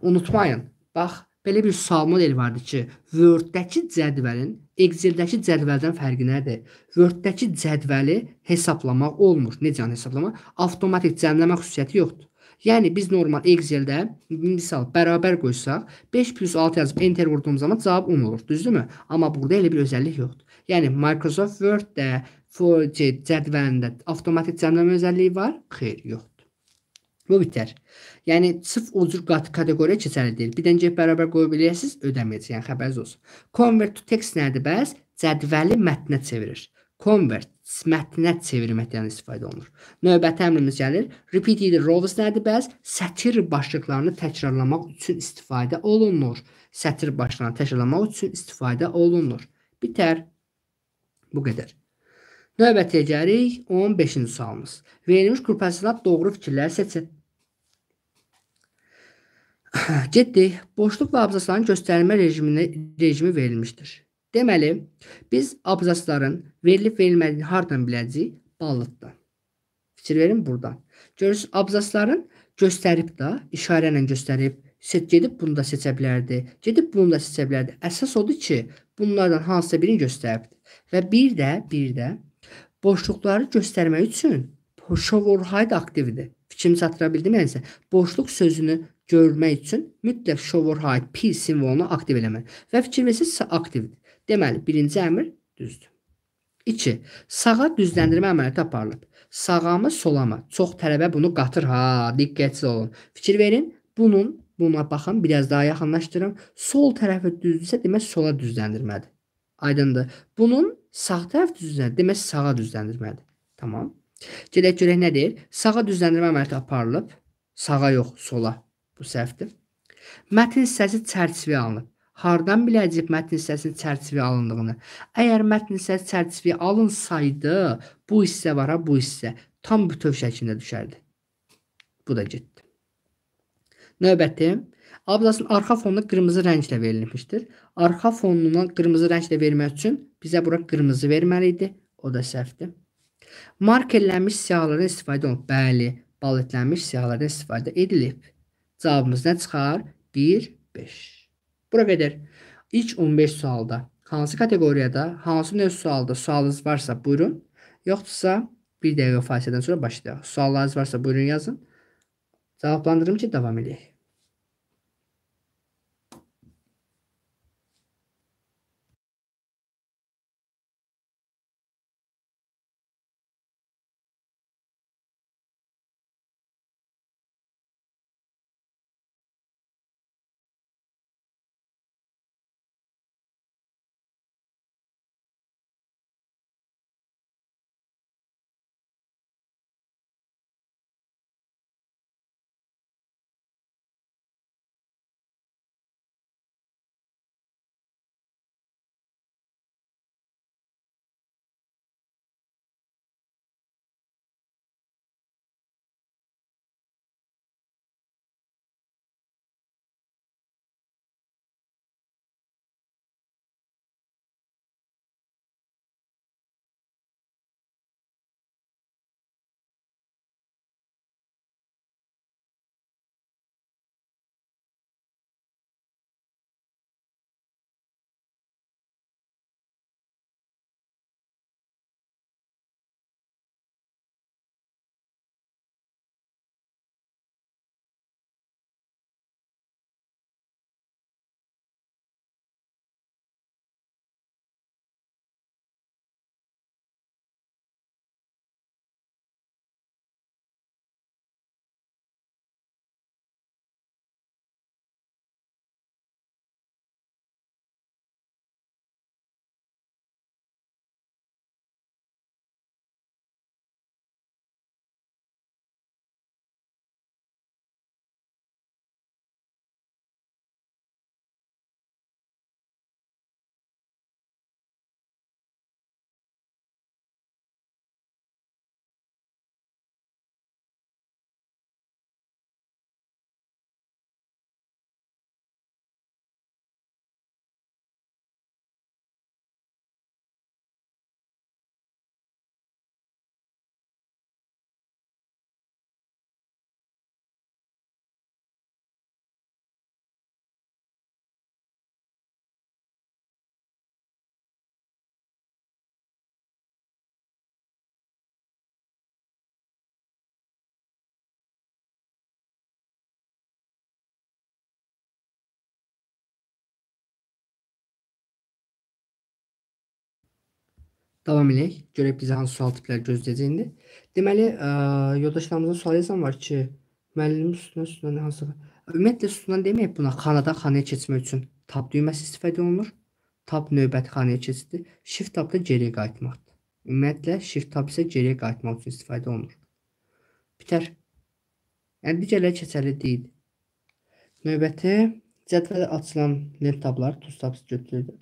unutmayın. Bax, belə bir sual modeli vardı ki, Word-dəki cədvəlin Excel-dəki cədvəldən fərqi nədir? Word-dəki cədvəli hesablamaq olmur. Necə yəni hesablamaq? Avtomatik cəmləmə xüsusiyyəti yoxdur. Yəni biz normal Excel-də misal bərabər qoysaq, 5 plus 6 yazıb enter vurduğum zaman cavab 10 olur, düzdürmü? Amma burada elə bir özəllik yoxdur. Yəni Microsoft Word-də, cədvəlində avtomatik cəmləmə özəlliyi var? Xeyr, yoxdur. Bu bitər. Yəni sırf o cür kateqoriya keçərli deyil. Bir dənə bərabər qoya bilərsiniz, ödəməyəcək. Yəni xəbəriniz olsun. Convert to text nədir bəs? Cədvəli mətnə çevirir. Convert mətnə çevirməkdən istifadə olunur. Növbəti əmrimiz gəlir. Repeated rows nədir? Bəs sətir başlıqlarını təkrarlamaq üçün istifadə olunur. Sətir başlığını təkrarlamaq üçün istifadə olunur. Bitər. Bu qədər. Növbətiyə gəlirik 15-ci sualımız. Verilmiş qrupasından doğru fikirləri seçin. Getdik. Boşluq və abzasların göstərilmə rejimini rejimi verilmişdir. Deməli, biz abzasların verilib-verilmədiyini hardan biləcəyik? Ballıqdan. Fikir verin buradan. Görürsüz, abzasların göstərib də, işarə ilə göstərib, gedib bunu da seçə bilərdi. Gedib bunu da seçə bilərdi. Əsas odur ki, bunlardan hansısa birini göstəribdi. Və bir də, bir də boşluqları göstərmək üçün şovorhayd aktivdir. Fikrimi çatıra bildim yəni boşluq sözünü görmək üçün mütləq şovorhayd P simvolunu aktiv eləmək. Və fikrimizsə aktivdir. Deməli, birinci əmr düzdür. 2. Sağa düzləndirmə əməli aparılıb. Sağamı solama. Çox tələbə bunu qatır. Ha, diqqətli olun. Fikir verin. Bunun buna baxın, biraz daha yaxınlaşdırın. Sol tərəfi düzdürsə, demək sola düzləndirmədir. Aydındır. Bunun sağ tərəf düzdürsə, demək sağa düzləndirmədir. Tamam. Gedək görək nə deyir? Sağa düzləndirmə əməliyyatı aparılıb. Sağa yox, sola. Bu səhvdir. Mətn hissəsi çərçivə alınıb hardan biləcəyik mətn hissəsinin çərçivə alındığını? Əgər mətn hissəsi çərçivə alınsaydı, bu hissə var ha, bu hissə tam bütöv şəklində düşərdi. Bu da getdi. Növbəti Abzasın arxa fonu qırmızı rənglə verilmişdir. Arxa fonuna qırmızı rənglə vermək üçün bizə bura qırmızı verməli idi. O da səhvdir. Markerlənmiş siyahılardan istifadə olunub. Bəli, baletləmiş siyahılardan istifadə edilib. Cavabımız nə çıxar? 1 5 Bura qədər ilk 15 sualda hansı kateqoriyada, hansı növ sualda sualınız varsa buyurun. Yoxdursa bir dəqiqə fasilədən sonra başlayaq. Suallarınız varsa buyurun yazın. Cavablandırım ki, davam edək. Davam edək. Görək bizə hansı sual tipləri gözləyəcəyini. Deməli, ə, e, yoldaşlarımıza sual yazan var ki, müəllim üstünə üstünə nə hansı Ümumiyyətlə üstündən deməyək buna xanadan xanaya keçmək üçün tab düyməsi istifadə olunur. Tab növbəti xanaya keçidi. Shift tab da geriyə qayıtmaqdır. Ümumiyyətlə shift tab isə geriyə qayıtmaq üçün istifadə olunur. Bitər. Yəni digərləri keçərli deyil. Növbəti cədvəl açılan lent tabları tuz tabsı götürülür.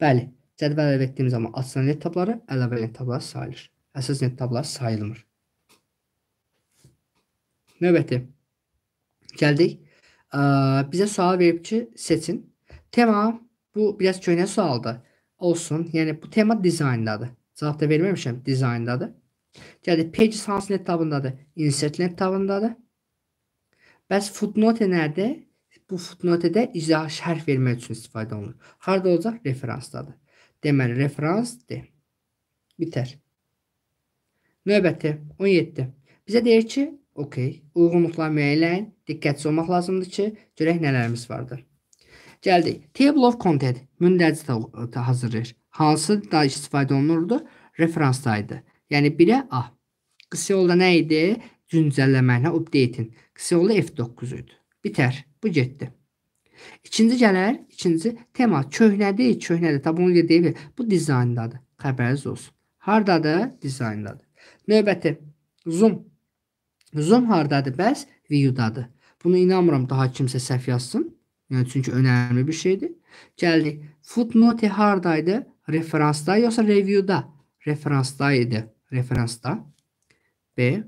Bəli, Cədvəl əlavə etdiyim zaman açılan net tabları əlavə net tabları sayılır. Əsas net tabları sayılmır. Növbəti. Gəldik. Ə, bizə sual verib ki, seçin. Tema bu biraz köhnə sualdır. Olsun. Yəni bu tema dizayndadır. Cavab da verməmişəm, dizayndadır. Gəldik. Pages hansı net tabındadır? Insert net tabındadır. Bəs footnote nədir? Bu footnote-də izah şərh vermək üçün istifadə olunur. Harda olacaq? Referansdadır. Deməli referans D. Bitər. Növbəti 17. Bizə deyir ki, okey, uyğunluqlar müəyyənləyin, diqqətli olmaq lazımdır ki, görək nələrimiz vardır. Gəldik. Table of content mündəci hazırlayır. Hansı da istifadə olunurdu? Referansdaydı. Yəni 1-ə A. Qısa yolda nə idi? Güncəlləmə, update-in. Qısa yolda F9 idi. Bitər. Bu getdi. İkinci gələr, ikinci tema köhnədir, köhnədir. Tə bunu deyib, bu dizayndadır. Xəbəriniz olsun. Hardadır? Dizayndadır. Növbəti zoom. Zoom hardadır? Bəs view-dadır. Bunu inanmıram daha kimsə səhv yazsın. Yəni çünki önəmli bir şeydir. Gəldik. Footnote hardaydı? Referansda yoxsa review-da? Referansda idi. Referansda. B.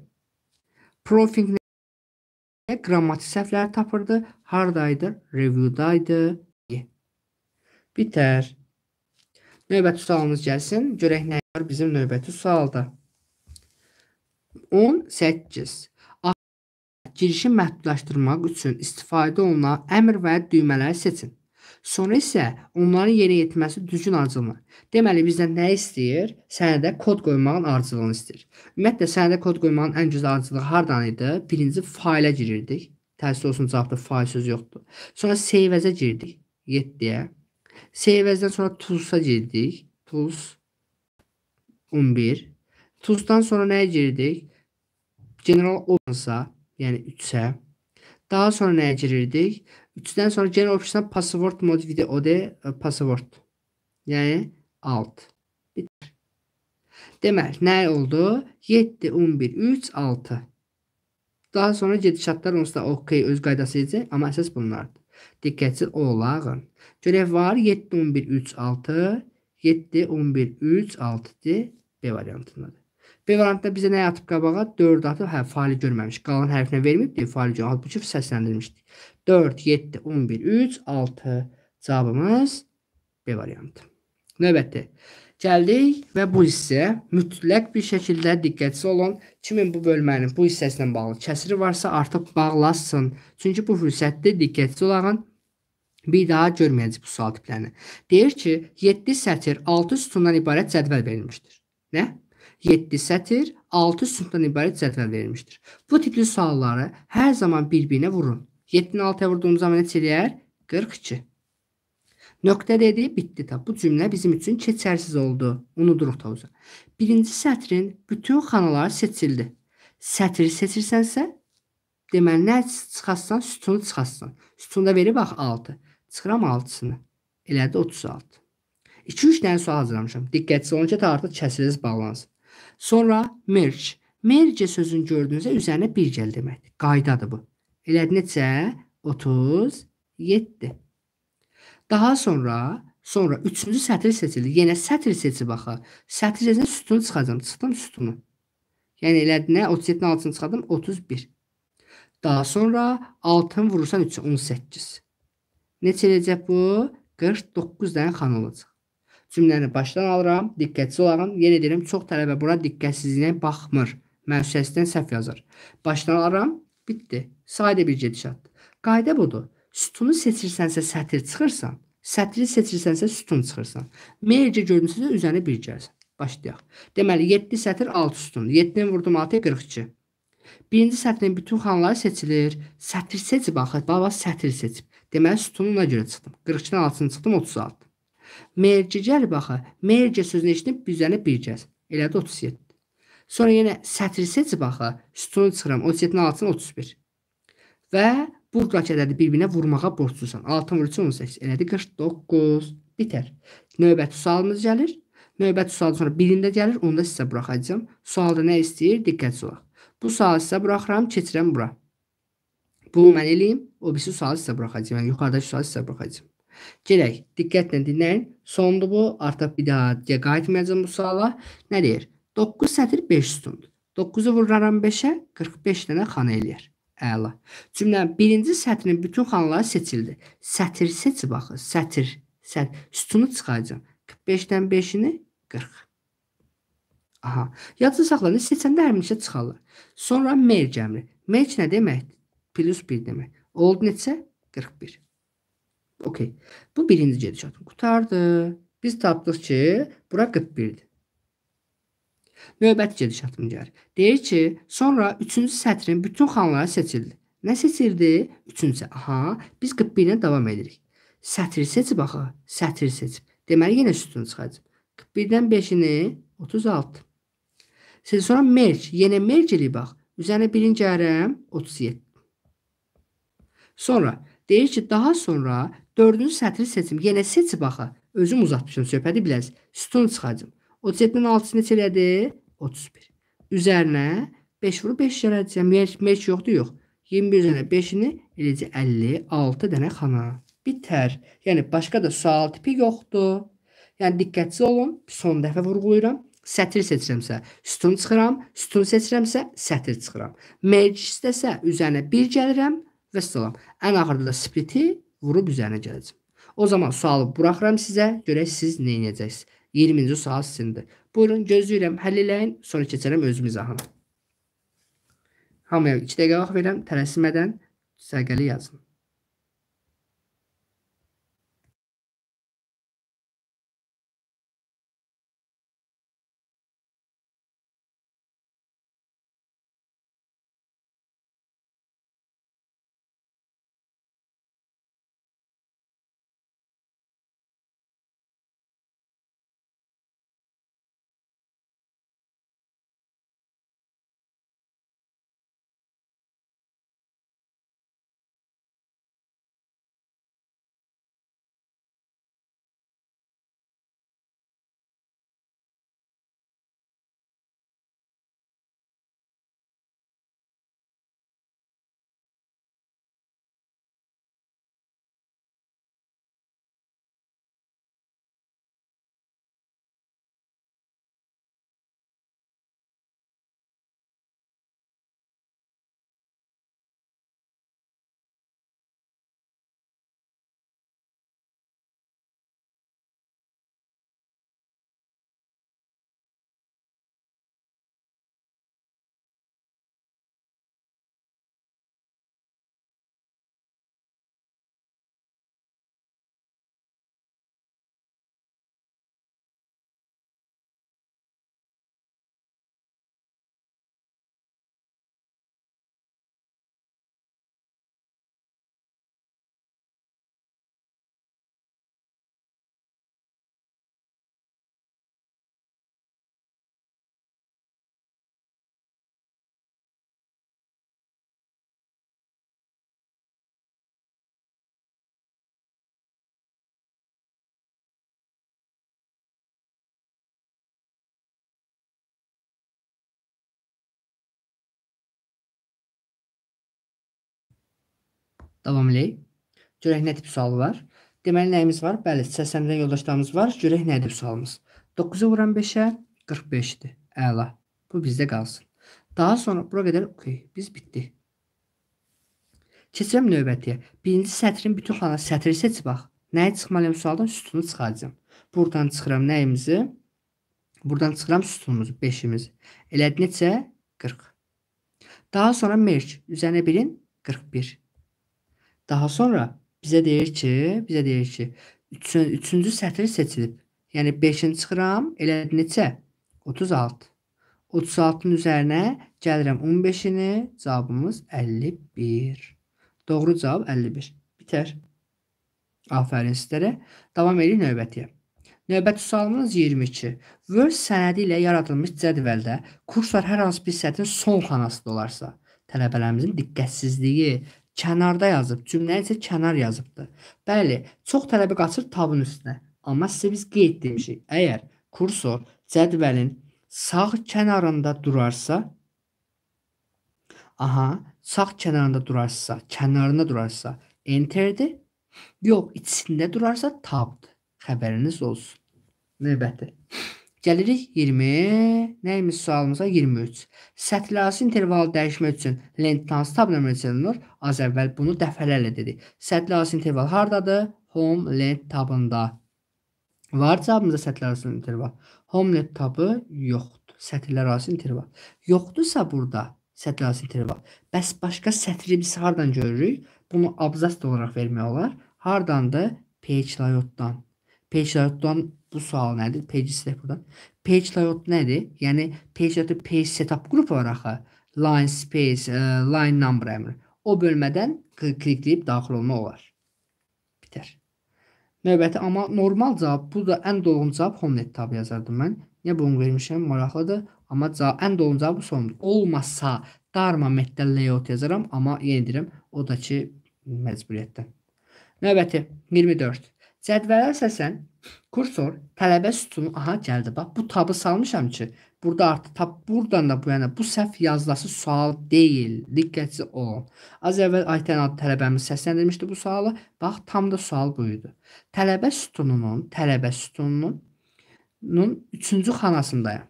Profing Nə qrammatik səhvləri tapırdı? Hardaydı? Reviewdaydı. Bitər. Növbəti sualımız gəlsin. Görək nə var bizim növbəti sualda. 18. Girişi məhdudlaşdırmaq üçün istifadə olunan əmr və düymələri seçin. Sonra isə onların yerə yetməsi düzgün ardıcılıq. Deməli bizdən nə istəyir? Sənədə kod qoymağın ardıcılığını istəyir. Ümumiyyətlə sənədə kod qoymağın ən gözəl ardıcılığı hardan idi? Birinci faylə girirdik. Təəssüf olsun cavabda fayl söz yoxdur. Sonra save-əzə girdik 7-yə. Save-əzdən sonra tools-a girdik. Tools 11. Tools-dan sonra nəyə girdik? General Open-sa, yəni 3-ə. Daha sonra nəyə girirdik? 3-dən sonra gəlin ofisdən password modifide od e, password. Yəni alt. Bitir. Deməli, nə oldu? 7 11 3 6. Daha sonra gedişatlar onsuz da OK öz qaydası edəcək, amma əsas bunlardır. Diqqətli olağın. Görək var 7 11 3 6 7 11 3 6-dır B variantındadır. B variantda bizə nə atıb qabağa? 4 atıb, hə, faili görməmiş. Qalan hərfinə verməyib, faili görməyib. Halbuki səsləndirmişdik. 4, 7, 11, 3, 6 cavabımız B variantı. Növbəti. Gəldik və bu hissə mütləq bir şəkildə diqqətli olun. Kimin bu bölmənin bu hissəsinə bağlı kəsiri varsa artıq bağlasın. Çünki bu fürsətdə diqqətli olağın bir daha görməyəcək bu sual tiplərini. Deyir ki, 7 sətir 6 sütundan ibarət cədvəl verilmişdir. Nə? 7 sətir 6 sütundan ibarət cədvəl verilmişdir. Bu tipli sualları hər zaman bir-birinə vurun. 7-ni 6-ya vurduğum zaman neçə eləyər? 42. Nöqtə dedi, bitdi də. Bu cümlə bizim üçün keçərsiz oldu. Unuduruq tavza. Birinci sətrin bütün xanaları seçildi. Sətri seçirsənsə, deməli nə çıxarsan, sütunu çıxarsan. Sütunu da verib bax 6. Çıxıram 6-sını. Elədi 36. 2-3 dənə sual hazırlamışam. Diqqətli olun ki, artıq kəsiriniz bağlansın. Sonra merge. Merge sözünü gördüyünüzdə üzərinə bir gəl deməkdir. Qaydadır bu. Elədi neçə? 37. Daha sonra sonra 3-cü sətr seçildi. Yenə sətr seçib axı. Sətr seçəndə sütunu çıxacam. Çıxdım sütunu. Yəni elədi nə? 37-nin altını çıxardım 31. Daha sonra 6-ın vurursan 3 18. Neçə eləyəcək bu? 49 dənə xan olacaq. Cümləni başdan alıram, diqqətsiz olun. Yenə deyirəm, çox tələbə bura diqqətsizliyinə baxmır. Məsuliyyətsizlikdən səhv yazır. Başdan alıram, bitdi sadə bir gedişatdır. Qayda budur. Sütunu seçirsənsə sətir çıxırsan, sətri seçirsənsə sütun çıxırsan. Merge görüntüsü üzərinə bir gəlsin. Başlayaq. Deməli 7 sətir 6 sütun. 7-ni vurdum 6-ya 42. Birinci sətrin bütün xanları seçilir. Sətir seçib axı. Baba sətir seçib. Deməli sütununa görə çıxdım. 42-dən 6-nı çıxdım 36. Merge gəlib axı. Merge sözünü eşidib üzərinə bir gəl. Elədi 37. Sonra yenə sətri seçib axı. Sütunu çıxıram. 37-dən 6-nı 31 və buradakı ədədi bir-birinə vurmağa borclusan. 6-nın ölçü 18 elədi 49. Bitər. Növbəti sualımız gəlir. Növbəti sual sonra birində gəlir, onda sizə buraxacağam. Sualda nə istəyir? Diqqətli olaq. Bu sualı sizə buraxıram, keçirəm bura. Bunu mən eləyim, o birisi sualı sizə buraxacağam. Yəni yuxarıdakı sualı sizə buraxacağam. Gələk, diqqətlə dinləyin. Sondu bu, artıq bir daha qayıtmayacağam bu suala. Nə deyir? 9 sətir 5 sütundur. 9-u vururam 5-ə, 45 dənə xana eləyər. Əla. Cümlənin birinci sətrinin bütün xanları seçildi. Sətr seç baxı, sətr, sət, sütunu çıxaracam. 45-dən 5-ini 40. Aha. Yadda saxla, nə seçəndə hər birisi çıxarlar. Sonra merge əmri. Merge nə deməkdir? Plus 1 demək. Oldu neçə? 41. Okay. Bu birinci gedişatım qutardı. Biz tapdıq ki, bura 41-dir. Növbəti gedişatım gəlir. Deyir ki, sonra 3-cü sətrin bütün xanları seçildi. Nə seçildi? 3-cü. Aha, biz 41 ilə davam edirik. Sətri seçib axı, sətri seçib. Deməli yenə sütun çıxacaq. 41-dən 5-ini 36. Siz sonra merge, yenə merge eləyib bax. Üzərinə birinci ərəm 37. Sonra deyir ki, daha sonra 4-cü sətri seçim. Yenə seçib axı. Özüm uzatmışam söhbəti biləz. Sütun çıxacaq. 37-nin 6-sı neçə elədi? 31. Üzərinə 5 vurub 5 gələcəm. Meç yoxdur, yox. 21 üzərinə 5-ini eləcə 56 dənə xana. Bitər. Yəni başqa da sual tipi yoxdur. Yəni diqqətli olun. Son dəfə vurğulayıram. Sətir seçirəmsə sütun çıxıram, sütun seçirəmsə sətir çıxıram. Merge istəsə üzərinə 1 gəlirəm və salam. Ən axırda da spliti vurub üzərinə gələcəm. O zaman sualı buraxıram sizə, görək siz nə edəcəksiniz. 20-ci sual sizindir. Buyurun gözləyirəm, həll eləyin, sonra keçərəm öz mizahına. Hamıya 2 dəqiqə vaxt verirəm, tələsmədən səqəli yazın. Davam eləyək. Görək nə tip sualı var? Deməli nəyimiz var? Bəli, 80-dən yoldaşlarımız var. Görək nə tip sualımız. 9-u vuran 5-ə 45-dir. Əla. Bu bizdə qalsın. Daha sonra bura qədər okey, biz bitdi. Keçirəm növbətiyə. Birinci sətrin bütün xana sətri seçib bax. Nəyi çıxmalıyam sualdan? Sütunu çıxaracağam. Buradan çıxıram nəyimizi? Buradan çıxıram sütunumuzu, 5-imizi. Elədi necə? 40. Daha sonra merge. Üzərinə birin 41. Daha sonra bizə deyir ki, bizə deyir ki, 3-cü üçün, sətri seçilib. Yəni 5-ini çıxıram, elə neçə? 36. 36-nın üzərinə gəlirəm 15-ini, cavabımız 51. Doğru cavab 51. Bitər. Afərin sizlərə. Davam edirik növbətiyə. Növbəti sualımız 22. Word sənədi ilə yaradılmış cədvəldə kurslar hər hansı bir sətrin son xanasında olarsa, tələbələrimizin diqqətsizliyi kənarda yazıb, cümlənin isə kənar yazıbdı. Bəli, çox tələbə qaçır tabın üstünə. Amma sizə biz qeyd etmişik. Əgər kursor cədvəlin sağ kənarında durarsa, aha, sağ kənarında durarsa, kənarında durarsa enterdir. Yox, içində durarsa tabdır. Xəbəriniz olsun. Növbəti. Gəlirik 20, nəyimiz sualımıza 23. Səthli arası intervalı dəyişmək üçün lent trans tabla müraciət olunur. Az əvvəl bunu dəfələrlə dedik. Səthli arası interval hardadır? Home lent tabında. Var cavabımızda səthli arası interval. Home lent tabı yoxdur. Səthlər arası interval. Yoxdursa burada səthli arası interval. Bəs başqa sətri biz hardan görürük? Bunu abzast olaraq vermək olar. Hardandır? Page layoutdan. Page layout'dan bu sual nədir? Page step buradan. Page layout nədir? Yəni page layout page setup qrupu var axı. Line space, e, line number əmri. O bölmədən klikləyib daxil olmaq olar. Bitər. Növbəti amma normal cavab bu da ən dolğun cavab Homenet tab yazardım mən. Niyə bunu vermişəm? Maraqlıdır. Amma cavab ən dolğun cavabı sondur. Olmasa darma metdə layout yazaram, amma yenə deyirəm o da ki məcburiyyətdən. Növbəti 24. Cədvələ əsasən kursor tələbə sütunu aha gəldi. Bax bu tabı salmışam ki, burada artıq tab burdan da bu yana bu səhv yazılası sual deyil. Diqqətli olun. Az əvvəl Aytən adlı tələbəmiz səsləndirmişdi bu sualı. Bax tam da sual bu idi. Tələbə sütununun, tələbə sütununun nun 3-cü xanasındayam.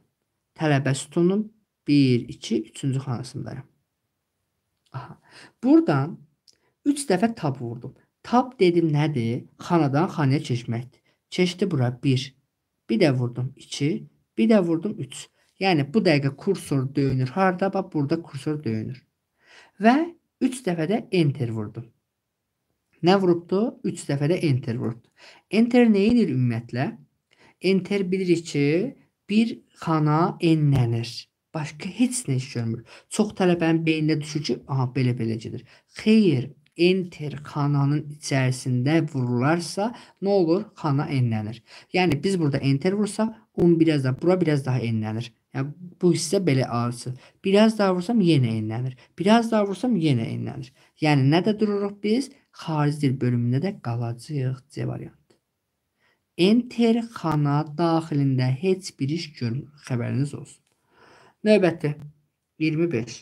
Tələbə sütununun 1, 2, 3-cü xanasındayam. Aha. Buradan 3 dəfə tab vurdum. Tap dedim nədir? Xanadan xanaya keçməkdir. Keçdi bura 1. Bir də vurdum 2, bir də vurdum 3. Yəni bu dəqiqə kursor döyünür. Harda? Bax burada kursor döyünür. Və 3 dəfə də enter vurdum. Nə vurubdu? 3 dəfə də enter vurubdu. Enter nə edir ümumiyyətlə? Enter bilirik ki, bir xana enlənir. Başqa heç nə iş görmür. Çox tələbənin beyninə düşür ki, aha belə-belə gedir. Xeyr, enter xananın içərisində vurularsa, nə olur? Xana enlənir. Yəni biz burada enter vursaq, un biraz da bura biraz daha enlənir. Yəni bu hissə belə ağrısır. Biraz daha vursam yenə enlənir. Biraz daha vursam yenə enlənir. Yəni nədə dururuq biz? Xarici dil bölümündə də qalacağıq C variantı. Enter xana daxilində heç bir iş görmür. Xəbəriniz olsun. Növbəti 25.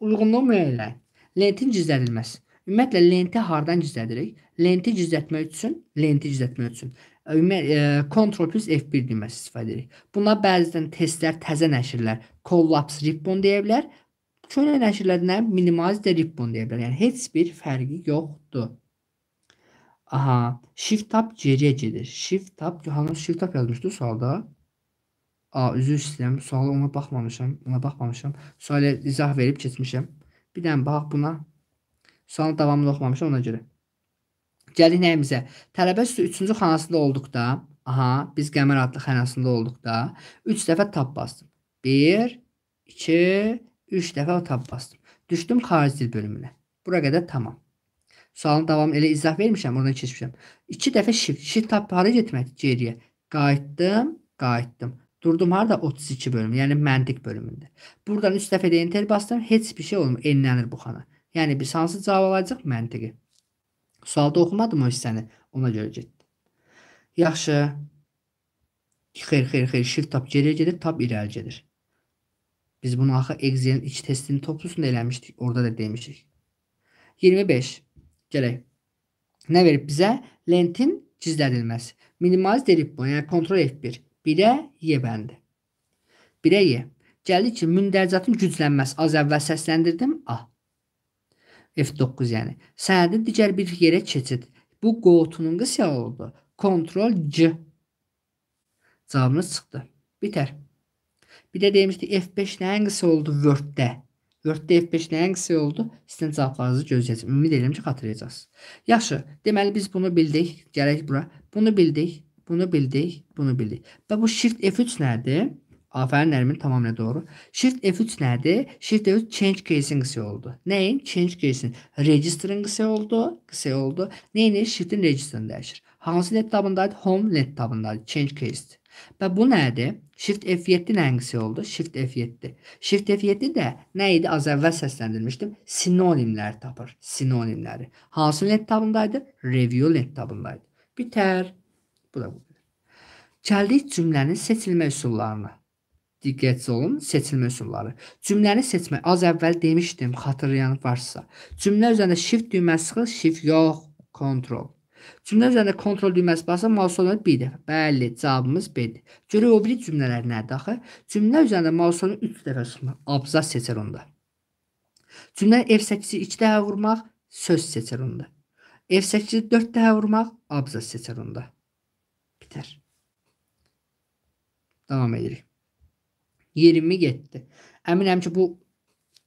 Uyğunluq müəyyən. Lentin gizlənilməsi. Ümumiyyətlə lenti hardan gizlədirik? Lenti gizlətmək üçün, lenti gizlətmək üçün e, ümumiyyətlə e, Ctrl plus F1 düyməsi istifadə edirik. Buna bəzən testlər, təzə nəşrlər, collapse ribbon deyə bilər. Köhnə nəşrlərinə minimalize ribbon deyə bilər. Yəni heç bir fərqi yoxdur. Aha, Shift Tab geriyə gedir. Shift Tab, hansı Shift Tab yazmışdı sualda? A, üzr istəyirəm, suala ona baxmamışam, ona baxmamışam. Sualə izah verib keçmişəm. Bir dənə bax buna. Sualı davamlı oxumamışam ona görə. Gəlik nəyimizə? Tələbə üstü 3-cü xanasında olduqda, aha, biz qəmər adlı xanasında olduqda 3 dəfə tab bastım. 1, 2, 3 dəfə tab bastım. Düşdüm xarici dil bölümünə. Bura qədər tamam. Sualın davamı elə izah vermişəm, oradan keçmişəm. 2 dəfə shift. Shift tab hara getməkdir? Geriyə. Qayıtdım, qayıtdım. Durdum harda? 32 bölüm, yəni məntiq bölümündə. Buradan 3 dəfə də enter bastım, heç bir şey olmur. Enlənir bu xana. Yəni biz hansı cavab alacaq? Məntiqi. Sualda oxumadım o hissəni. Ona görə getdim. Yaxşı. Xeyr, xeyr, xeyr. Shift tab geriyə gedir, tab irəli gedir. Biz bunu axı Excel-in iç testinin toplusunda eləmişdik. Orada da demişdik. 25. Gələk. Nə verib bizə? Lentin gizlədilməsi. Minimaliz edib bu. Yəni kontrol F1. 1-ə Y bəndi. 1-ə Y. Gəldik ki, mündəricatın güclənməsi. Az əvvəl səsləndirdim. A. F9 yəni. Sənədi digər bir yerə keçid. Bu qovtunun qısyalı oldu. Ctrl C. Cavabınız çıxdı. Bitər. Bir də demişdik F5 nəyin qısa oldu Word-də. Word-də F5 nəyin qısa oldu? Sizin cavablarınızı gözləyəcəm. Ümid edirəm ki, xatırlayacaqsınız. Yaxşı. Deməli biz bunu bildik. Gələk bura. Bunu bildik. Bunu bildik. Bunu bildik. Və bu Shift F3 nədir? Afərin Nərmin tamamilə doğru. Shift F3 nədir? Shift F3 change case-in qısa oldu. Nəyin? Change case-in. Register-in qısa oldu, qısa oldu. Nəyin? Shift-in register-ını dəyişir. Hansı net tabındadır? Home net tabındadır. Change case-dir. Və bu nədir? Shift F7 nəyin qısa oldu? Shift F7. Shift F7 də nə idi? Az əvvəl səsləndirmişdim. Sinonimləri tapır. Sinonimləri. Hansı net tabındaydı? Review net tabındaydı. Bitər. Bu da bu. Gəldik cümlənin seçilmə üsullarına diqqətli olun seçilmə üsulları. Cümləni seçmək. Az əvvəl demişdim, xatırlayan varsa. Cümlə üzərində shift düyməsi sıxın, shift yox, control. Cümlə üzərində control düyməsi basa mouse onu bir dəfə. Bəli, cavabımız bedir. Görək o biri cümlələr nədir axı? Cümlə üzərində mouse onu 3 dəfə sıxmaq. Abzas seçir onda. Cümlə F8-i 2 dəfə vurmaq, söz seçir onda. F8-i 4 dəfə vurmaq, abzas seçir onda. Bitər. Davam edirik. 20 getdi. Əminəm ki, bu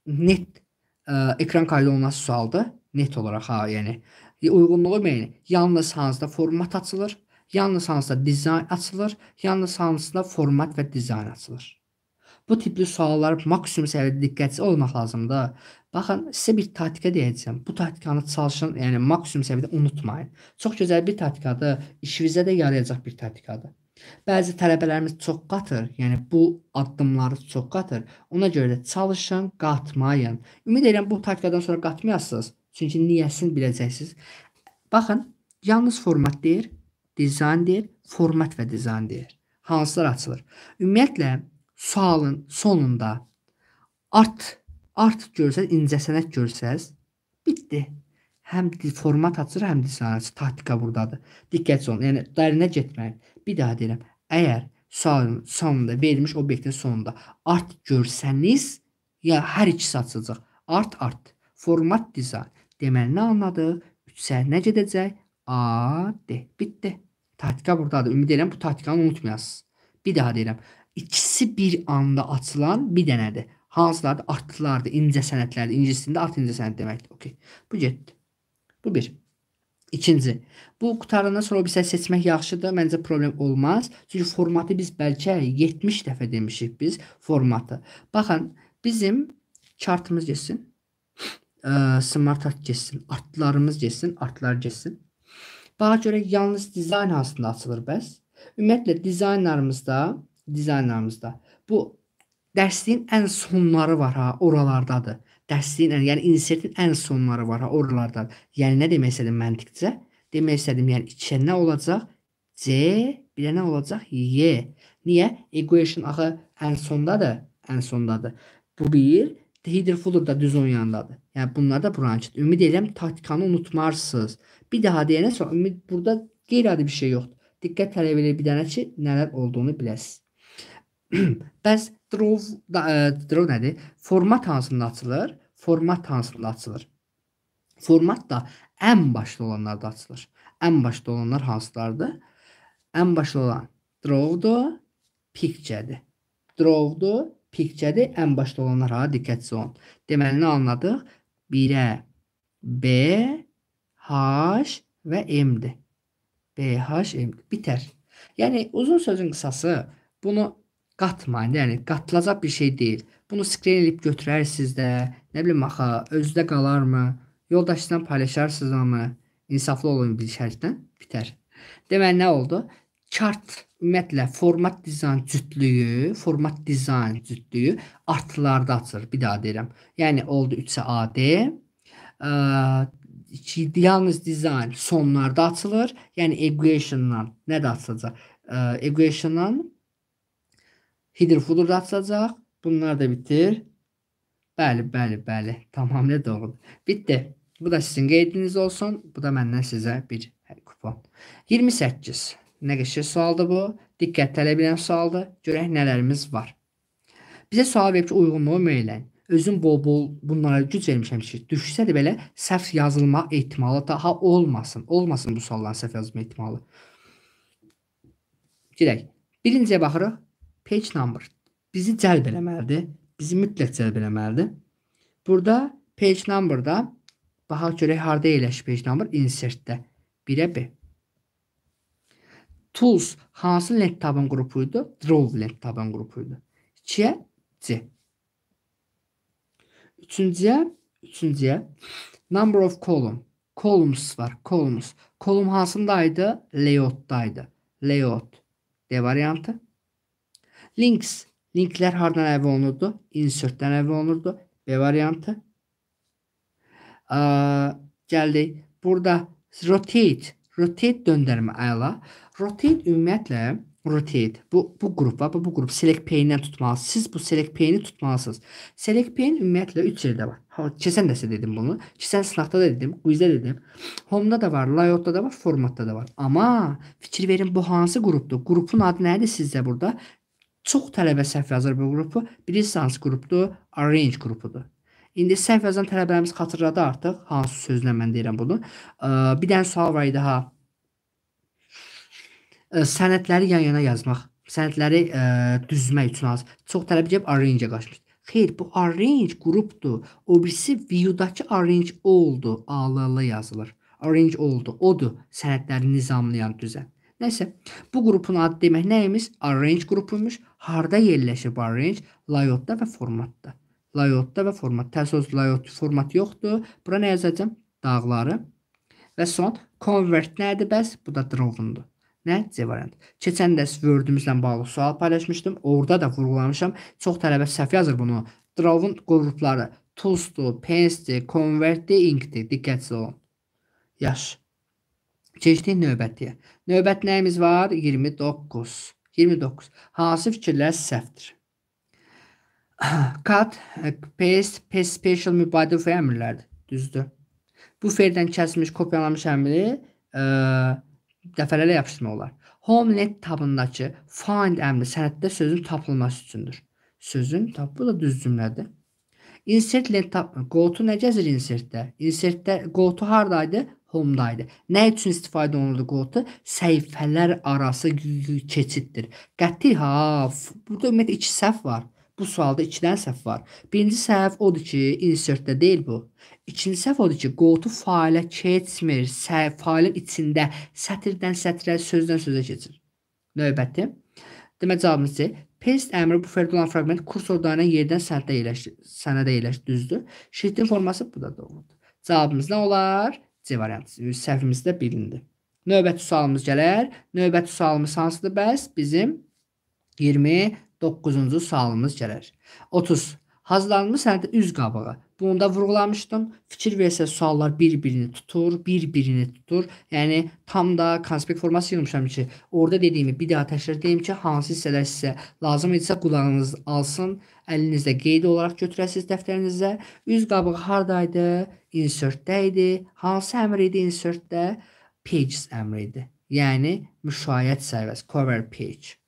net ə, e, ekran qayda olunması sualdır. Net olaraq ha, yəni uyğunluğu müəyyən. Yalnız hansıda format açılır, yalnız hansıda dizayn açılır, yalnız hansıda format və dizayn açılır. Bu tipli suallar maksimum səviyyədə diqqətli olmaq lazımdır da. Baxın, sizə bir taktika deyəcəm. Bu taktikanı çalışın, yəni maksimum səviyyədə unutmayın. Çox gözəl bir taktikadır, işinizə də yarayacaq bir taktikadır. Bəzi tələbələrimiz çox qatır, yəni bu addımları çox qatır. Ona görə də çalışın, qatmayın. Ümid edirəm bu taktikadan sonra qatmayasınız. Çünki niyəsini biləcəksiniz. Baxın, yalnız format deyir, dizayn deyir, format və dizayn deyir. Hansılar açılır? Ümumiyyətlə sualın sonunda art art görsəz, incəsənət görsəz, bitdi həm format açır, həm dizayn açır. Taktika burdadır. Diqqət olun. Yəni dərinə getməyin. Bir daha deyirəm. Əgər sualın sonunda verilmiş obyektin sonunda art görsəniz, ya hər ikisi açılacaq. Art art. Format dizayn. Deməli nə anladıq? 3-sə nə gedəcək? A, D. Bitdi. Taktika burdadır. Ümid edirəm bu taktikanı unutmayasınız. Bir daha deyirəm. İkisi bir anda açılan bir dənədir. Hansılardır? Artlılardır, incə sənətlərdir. İncisində art incə sənət deməkdir. Okay. Bu getdi. Bu bir. İkinci, bu qutarandan sonra o bir səs seçmək yaxşıdır. Məncə problem olmaz. Çünki formatı biz bəlkə 70 dəfə demişik biz formatı. Baxın, bizim kartımız getsin. E, smart art getsin. Artlarımız getsin, artlar getsin. Bağa görə yalnız dizayn hansında açılır bəs. Ümumiyyətlə dizaynlarımızda, dizaynlarımızda bu dərsliyin ən sonları var ha, oralardadır dəstəylə, yəni insertin ən sonları var ha oralardan. Yəni nə demək istədim məntiqcə? Demək istədim, yəni içə nə olacaq? C, bir də nə olacaq? Y. Niyə? Equation axı ən sondadır, ən sondadır. Bu bir, Hidrofluor da düz onun yanındadır. Yəni bunlar da bronşit. Ümid edirəm taktikanı unutmarsınız. Bir daha deyəndə sonra ümid burada qeyri-adi bir şey yoxdur. Diqqət tələb edir bir dənə ki, nələr olduğunu biləsiz. Bəs Draw, draw e, nədir? Format hansında açılır? Format hansında açılır? Format da ən başda olanlarda açılır. Ən başda olanlar hansılardır? Ən başda olan draw'dur, picture-dir. Draw'dur, picture-dir. Ən başda olanlar ha diqqətli olun. Deməli nə anladıq? 1-ə B, H və M-dir. B, H, M. Bitər. Yəni uzun sözün qısası bunu qatmayın. Yəni qatılacaq bir şey deyil. Bunu skrin edib götürərsiniz də, nə bilim axı özdə qalarmı? Yoldaşla paylaşarsınızmı? İnsaflı olun bir şərtdən bitər. Deməli nə oldu? Chart ümumiyyətlə format dizayn cütlüyü, format dizayn cütlüyü artılarda açır. Bir daha deyirəm. Yəni oldu 3-ə AD. Ə, ki, yalnız dizayn sonlarda açılır. Yəni equationdan nə də açılacaq? Equationdan hidrofluor atacaq. Bunlar da bitir. Bəli, bəli, bəli. Tamamilə doğrudur. Bitdi. Bu da sizin qeydiniz olsun. Bu da məndən sizə bir kupon. 28. Nə qəşir sualdır bu. Diqqət tələb edən sualdır. Görək nələrimiz var. Bizə sual verib ki, uyğunluğu müəyyən. Özüm bol-bol bunlara güc vermişəm ki, düşsə də belə səhv yazılma ehtimalı daha olmasın. Olmasın bu sualların səhv yazılma ehtimalı. Gedək. Birinciyə baxırıq. page number bizi celbelemelidir. Bizi mütləq celbelemelidir. Burada page number'da baxaq görək harda yerləşir page number insertdə. 1-ə 1. Tools hansı lent tabın qrupu idi? Draw lent tabın qrupu idi. 2-yə C. Üçüncüyə, üçüncüyə number of column. Columns var, columns. Kolum hansındaydı? Layout'daydı. Layout D variantı. Links. Linklər hardan əvəz olunurdu? Insertdən əvəz olunurdu. B variantı. Ə, gəldik. Burada rotate. Rotate döndərmə əla. Rotate ümumiyyətlə rotate. Bu bu qrup var. Bu, bu qrup select pane-dən tutmalısınız. Siz bu select pane-i tutmalısınız. Select pane ümumiyyətlə 3 yerdə var. Ha, keçən dəsə dedim bunu. Keçən sınaqda da dedim, quizdə dedim. Home-da da var, layout-da da var, formatda da var. Amma fikir verin bu hansı qrupdur? Qrupun adı nədir sizdə burada? Çox tələbə səhv yazır bu qrupu. Biri sans qrupdur, arrange qrupudur. İndi səhv yazan tələbələrimiz xatırladı artıq hansı sözlə mən deyirəm bunu. Bir dənə sual var idi ha. Sənədləri yan-yana yazmaq, sənədləri düzmək üçün az. Çox tələbə gəlib arrange-ə qaçmışdı. Xeyr, bu arrange qrupdur. O birisi view-dakı arrange oldu, ALL yazılır. Arrange oldu. Odur sənədləri nizamlayan düzən. Nəsə, bu qrupun adı demək nəyimiz? Arrange qrupuymuş. Harda yerləşib arrange? Layotda və formatda. Layotda və format. Təsoz layot formatı yoxdur. Bura nə yazacağam? Dağları. Və son convert nədir bəs? Bu da drawundur. Nə? C variant. Keçən dərs Word-ümüzlə bağlı sual paylaşmışdım. Orada da vurğulamışam. Çox tələbə səhv yazır bunu. Drawun qrupları tools'dur, paste'dir, convert'dir, ink'dir. Diqqətli olun. Yaxşı. Keçdik növbətiyə. Növbət nəyimiz var? 29. 29. Hansı fikirlər səhvdir? Cut, paste, paste special mübadil fə əmrlərdir. Düzdür. Bu ferdən kəsilmiş, kopyalanmış əmri ə, e, dəfələrlə yapışdırmaq olar. HomeNet tabındakı find əmri sənəddə sözün tapılması üçündür. Sözün tap bu da düz cümlədir. Insert lent tab go to nə gəzir insertdə? Insertdə go to hardaydı? Home-da idi. Nə üçün istifadə olunurdu quote? Səhifələr arası keçiddir. Qəti ha, burada ümumiyyətlə iki səhv var. Bu sualda 2 dənə səhv var. Birinci səhv odur ki, insertdə deyil bu. İkinci səhv odur ki, quote failə keçmir. Səhv failin içində sətirdən sətrə, sözdən sözə keçir. Növbəti. Demək cavabımız C. Paste əmri buferdə olan fraqment kursor dayanan yerdən sənədə yerləşir. Sənədə yerləşir, düzdür. Şritin forması bu da doğrudur. Cavabımız nə olar? C variantı səhvimizdə bilindi. Növbəti sualımız gələr. Növbəti sualımız hansıdır? Bəs bizim 29-cu sualımız gələr. 30. Hazırlanmış sənədə üz qabağa. Bunu da vurğulamışdım. Fikir versə suallar bir-birini tutur, bir-birini tutur. Yəni tam da konspekt forması yığmışam ki, orada dediyimi bir daha təkrar edeyim ki, hansı hissələr sizə lazım idisə qulağınız alsın, əlinizdə qeyd olaraq götürəsiz dəftərinizə. Üz qabığı hardaydı? Insert-də idi. Hansı əmr idi insert-də? Pages əmri idi. Yəni müşayiət sərvəsi, cover page.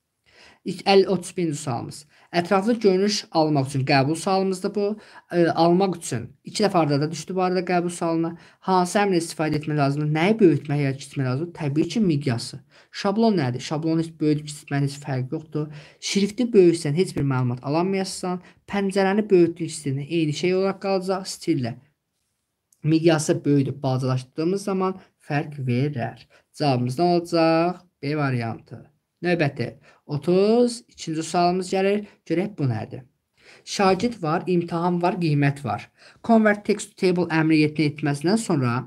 50 31-ci sualımız. Ətraflı görünüş almaq üçün qəbul sualımızdır bu. E, almaq üçün 2 dəfə arda da düşdü bu arada qəbul sualına. Hansı əmrlə istifadə etmək lazımdır? Nəyi böyütmək ya kiçiltmək lazımdır? Təbii ki, miqyası. Şablon nədir? Şablon heç böyüdüb kiçiltmənin heç fərqi yoxdur. Şrifti böyütsən heç bir məlumat alamayassan, pəncərəni böyütlük stilinə eyni şey olaraq qalacaq stillə. Miqyası böyüdüb balacalaşdırdığımız zaman fərq verər. Cavabımız nə olacaq? B variantı. Növbəti 32-ci sualımız gəlir. Görək bu nədir? Şagird var, imtahan var, qiymət var. Convert text to table əmri yerinə etməsindən sonra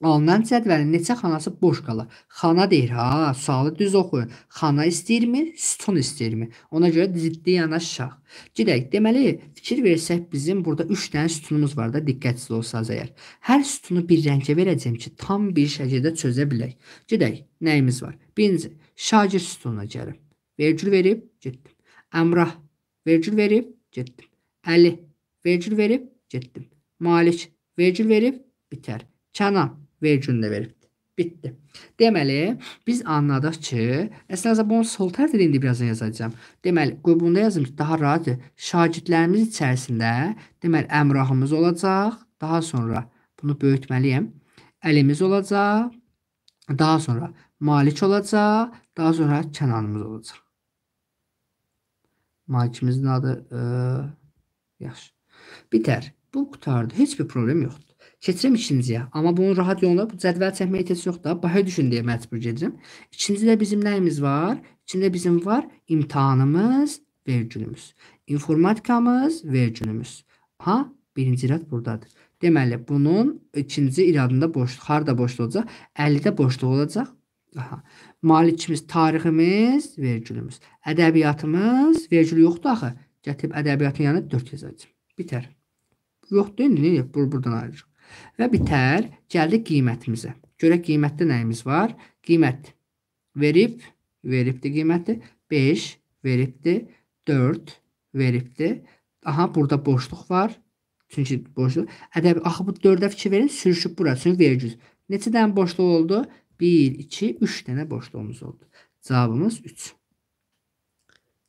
alınan cədvəlin neçə xanası boş qalır? Xana deyir, ha, sualı düz oxuyun. Xana istəyirmi, sütun istəyirmi? Ona görə ciddi yanaşaq. Gedək, deməli, fikir versək bizim burada 3 dənə sütunumuz var da, diqqətsiz olsanız əgər. Hər sütunu bir rəngə verəcəm ki, tam bir şəkildə çözə bilək. Gedək, nəyimiz var? Birinci, Şagird sütununa gəlib. Vergül verib, getdim. Əmrah, vergül verib, getdim. Əli, vergül verib, getdim. Malik, vergül verib, bitər. Kənan, vergülünü verib. Bitdi. Deməli, biz anladıq ki, əslində bunu sol tərəfdə indi birazdan yazacağam. Deməli, qoy bunu yazım ki, daha rahatdır. Şagirdlərimiz içərisində, deməli, əmrahımız olacaq, daha sonra bunu böyütməliyəm. Əlimiz olacaq, daha sonra malik olacaq. Daha sonra kənarımız olacaq. Malikimizin adı ə, e, yaxşı. Bitər. Bu qutardı. Heç bir problem yoxdur. Keçirəm ikinciyə. Amma bunun rahat yolunda bu cədvəl çəkmək ehtiyacı yoxdur. Bahaya düşün deyə məcbur gedirəm. İkincidə bizim nəyimiz var? İçində bizim var imtahanımız, vergülümüz. İnformatikamız, vergülümüz. Ha, birinci irad buradadır. Deməli, bunun ikinci iradında boşluq, harda boşluq olacaq? 50-də boşluq olacaq. Aha. Malikimiz tariximiz, vergülümüz. Ədəbiyyatımız, vergül yoxdur axı. Gətirib ədəbiyyatın yanına 4 yazacağıq. Bitər. Yoxdur indi nə edib? Bur burdan ayırırıq. Və bitər. Gəldik qiymətimizə. Görək qiymətdə nəyimiz var? Qiymət verib, veribdi qiyməti 5 veribdi, 4 veribdi. Aha, burada boşluq var. Çünki boşluq. Ədəbi axı bu 4-ə fikir verin, sürüşüb bura. Çünki vergül. Neçə dənə boşluq oldu? 1 1, 2, 3 dənə boşluğumuz oldu. Cavabımız 3.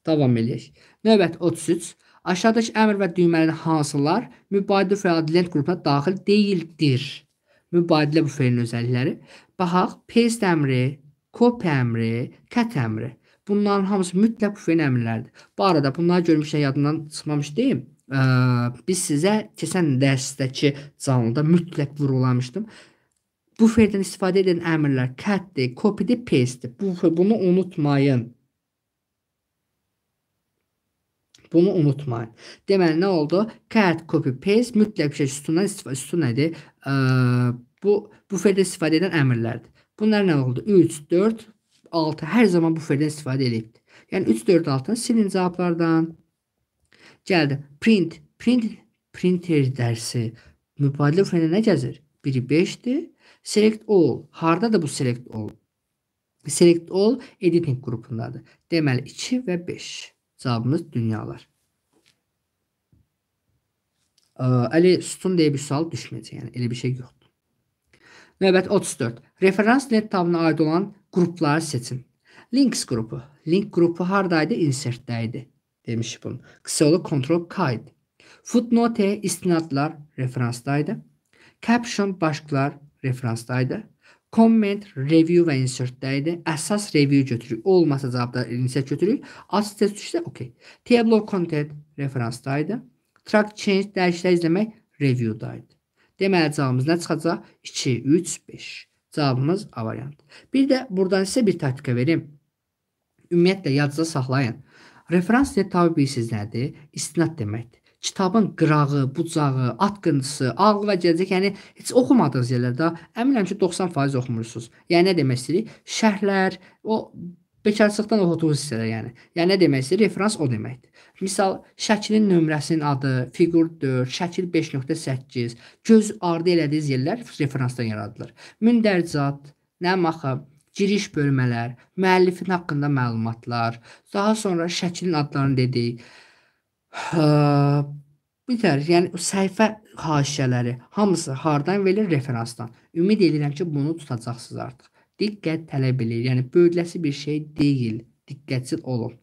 Davam eləyək. Növbət 33. Aşağıdakı əmr və düyməli hansılar mübadilə fəal lent qrupuna daxil deyildir? Mübadilə bu feilin özəllikləri. Baxaq, paste əmri, copy əmri, cut əmri. Bunların hamısı mütləq bu feilin əmrləridir. Bu arada bunları görmüşdən yadından çıxmamış deyim. Ə, biz sizə keçən dərsdəki canlıda mütləq vurğulamışdım. Bu feldən istifadə edən əmrlər cutdir, copy-dir, paste-dir. Bu, bunu unutmayın. Bunu unutmayın. Deməli nə oldu? Cut, copy, paste mütləq bir şey sütundan istifadə sütun nədir? E, bu buferdən istifadə edən əmrlərdir. Bunlar nə oldu? 3, 4, 6 hər zaman buferdən istifadə edibdi. Yəni 3, 4, 6 silin cavablardan. Gəldi. Print, print, printer dərsi mübadilə buferində nə gəzir? Biri 5-dir, Select all. Hardadır bu select all? Select all editing qrupundadır. Deməli 2 və 5. Cavabımız dünyalar. Əli sütun deyə bir sual düşməyəcək. Yəni elə bir şey yoxdur. Növbət 34. Referans net tabına aid olan qrupları seçin. Links qrupu. Link qrupu hardaydı? Insertdə idi. Demiş bunu. Qısa yolu Ctrl K idi. Footnote istinadlar referansdaydı. Caption başqalar referansda idi. Comment, review və insertdə idi. Əsas review götürürük. Olmasa cavabları insert götürürük. Alt test düşsə okey. Tableau content referansda idi. Track change dəyişikliklər izləmək review-da idi. Deməli cavabımız nə çıxacaq? 2 3 5. Cavabımız A variantı. Bir də burdan sizə bir taktika verim. Ümumiyyətlə yadda saxlayın. Referans nə təbii bilirsiniz nədir? İstinad deməkdir kitabın qırağı, bucağı, atqıntısı, ağlına gələcək, yəni heç oxumadığınız yerlərdə əminəm ki, 90% oxumursunuz. Yəni nə demək istəyirik? Şərhlər, o bekarçılıqdan oxuduğunuz hissələr, yəni. Yəni nə demək istəyirik? Referans o deməkdir. Misal, şəklin nömrəsinin adı, figur 4, şəkil 5.8, göz ardı elədiyiniz yerlər referansdan yaradılır. Mündərcat, nə maxam, giriş bölmələr, müəllifin haqqında məlumatlar, daha sonra şəklin adlarını dedik. Hə, Bitər. Yəni səhifə haşiyələri hamısı hardan verilir? Referansdan. Ümid edirəm ki, bunu tutacaqsınız artıq. Diqqət tələb eləyir. Yəni böyüdləsi bir şey deyil. Diqqətli olun.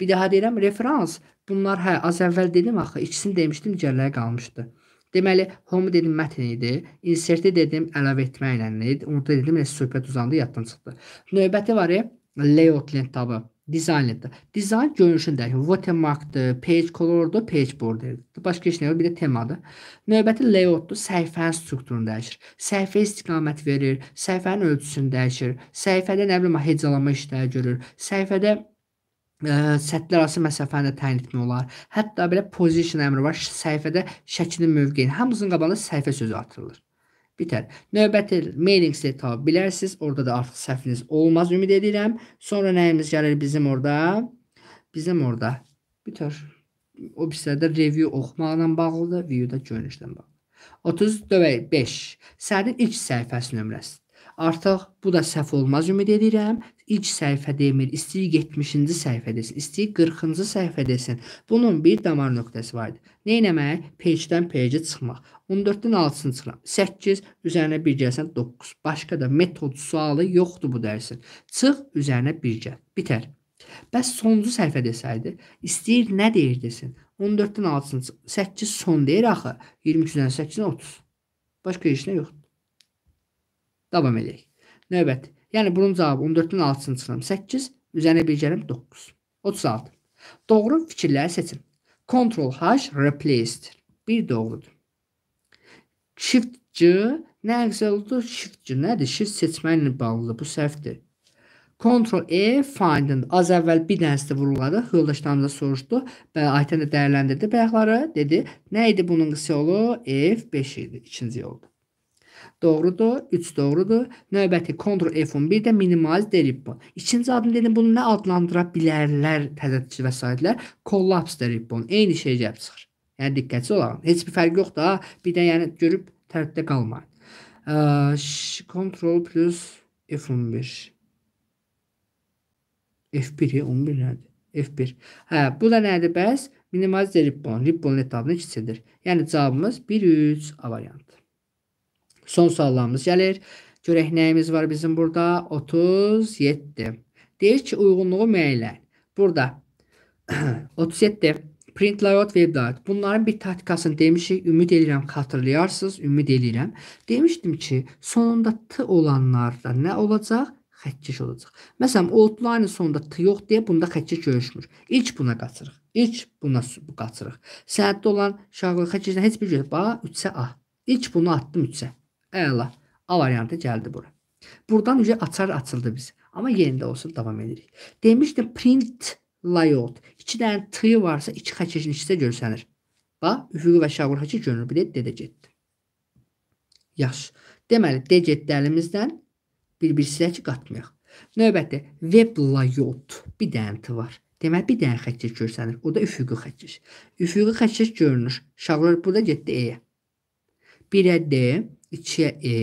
Bir daha deyirəm, referans. Bunlar hə, az əvvəl dedim axı, ikisini demişdim, cəlləyə qalmışdı. Deməli, home dedim mətn idi, insert dedim əlavə etməklə idi. Orada dedim, söhbət uzandı, yaddan çıxdı. Növbəti var layout lent tabı. Design'da. Design görünüşün dəyişir. What a markdır, page colordur, page borderdir. Başqa heç nə yox, bir də temadır. Növbəti layoutdur, səhifənin strukturunu dəyişir. Səhifə istiqamət verir, səhifənin ölçüsünü dəyişir. Səhifədə nə bilim hecalama işləri görür. Səhifədə ə, e, səthlər arası məsafəni də təyin etmək olar. Hətta belə position əmri var. Səhifədə şəklin mövqeyini hamısının qabağına səhifə sözü atılır bitər. Növbəti mailing-si tapa bilərsiniz. Orada da artıq səhviniz olmaz ümid edirəm. Sonra nəyimiz gəlir bizim orada? Bizim orada bitər. O hissədə review oxumaqla bağlıdır, view-də görünüşlə bağlıdır. 35 səhərin ilk səhifəsi nömrəsidir. Artıq bu da səhv olmaz ümid edirəm. İlk səhifə demir, istəyir 70-ci səhifə desin, istəyir 40-cı səhifə desin. Bunun bir damar nöqtəsi var idi. Nə etmək? Page-dən page-ə çıxmaq. 14-dən 6-sını çıxıram. 8 üzərinə 1 gəlsən 9. Başqa da metod sualı yoxdur bu dərsin. Çıx, üzərinə 1 gəl. Bitər. Bəs sonuncu səhifə desəydi, istəyir nə deyir desin. 14-dən 6-sını 8 son deyir axı. 22-dən 8-ə 30. Başqa heç nə yoxdur. Davam edək. Növbəti. Yəni bunun cavabı 14-dən 6-sını çıxıram 8, üzərinə 1 gəlim 9. 36. Doğru fikirləri seçin. Ctrl H replace'dir. Bir doğrudur. Shift C nə əksəlidir? Shift C nədir? Shift seçməklə bağlıdır. Bu səhvdir. Ctrl E find and az əvvəl bir dənəsini vurğuladıq. Yoldaşlarımıza soruşdu və aytən də dəyərləndirdi bayaqları. Dedi, nə idi bunun qısa yolu? F5 idi, ikinci yoldu. Doğrudur, 3 doğrudur. Növbəti Ctrl F11 də minimaliz deribon. İkinci adım dedim, bunu nə adlandıra bilərlər təzədçi vəsaitlər? Collapse deribon. Eyni şey gəlib çıxır. Yəni diqqətli olaq. Heç bir fərqi yox da. Bir də yəni görüb tərtdə qalmayın. Ctrl plus F11. F1 11 nədir? F1. Hə, bu da nədir bəs? Minimalize ribbon, ribbon etabını kiçildir. Yəni cavabımız 1 3 A variantı. Son suallarımız gəlir. Görək nəyimiz var bizim burada? 37. Deyir ki, uyğunluğu müəyyənlə. Burada 37 Print layout web layout. Bunların bir taktikasını demişik. Ümid edirəm xatırlayarsınız. Ümid edirəm. Demişdim ki, sonunda t olanlarda nə olacaq? Xətkeş olacaq. Məsələn, outline-ın sonunda t yox deyə bunda xətkeş görüşmür. İlk buna qaçırıq. İlk buna qaçırıq. Sənəddə olan şaqlı xətkeşdən heç bir görüş. Bax, 3-ə A. İlk bunu atdım 3-ə. Əla. A variantı gəldi bura. Buradan üzə açar açıldı biz. Amma yenə də olsun davam edirik. Demişdim print layout. 2 dənə t varsa 2 xəç keçmişsə görsənir. Bax, üfüqi və şaqur xəçi görünür. Bir də d də getdi. Yaxşı. Deməli, d getdi əlimizdən. Bir-birisi ki qatmayaq. Növbəti web layout. Bir dənə t var. Deməli, bir dənə xəçiş görsənir. O da üfüqi xəçiş. Üfüqi xəçiş görünür. Şaqlar burada getdi E-yə. 1-ə D, 2-yə E,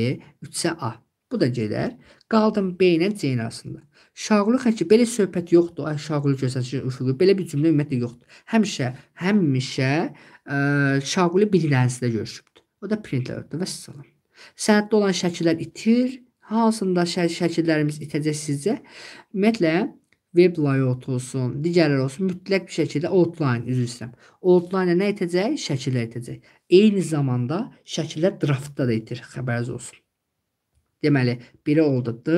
3-ə A. Bu da gedər. Qaldım B ilə C arasında. Şağlı xəki belə söhbət yoxdur. Ay şağlı gözətici üfüqü. Belə bir cümlə ümumiyyətlə yoxdur. Həmişə, həmişə ə, e, şağlı birilərisində görüşübdür. O da printerdə və salam. Sənəddə olan şəkillər itir. Hansında şə şəkillərimiz itəcək sizə? Ümumiyyətlə web layout olsun, digərlər olsun, mütləq bir şəkildə outline üzr istəyirəm. Outline-ə nə itəcək? Şəkillər itəcək. Eyni zamanda şəkillər draftda da itir, xəbəriniz olsun. Deməli, biri oldu D,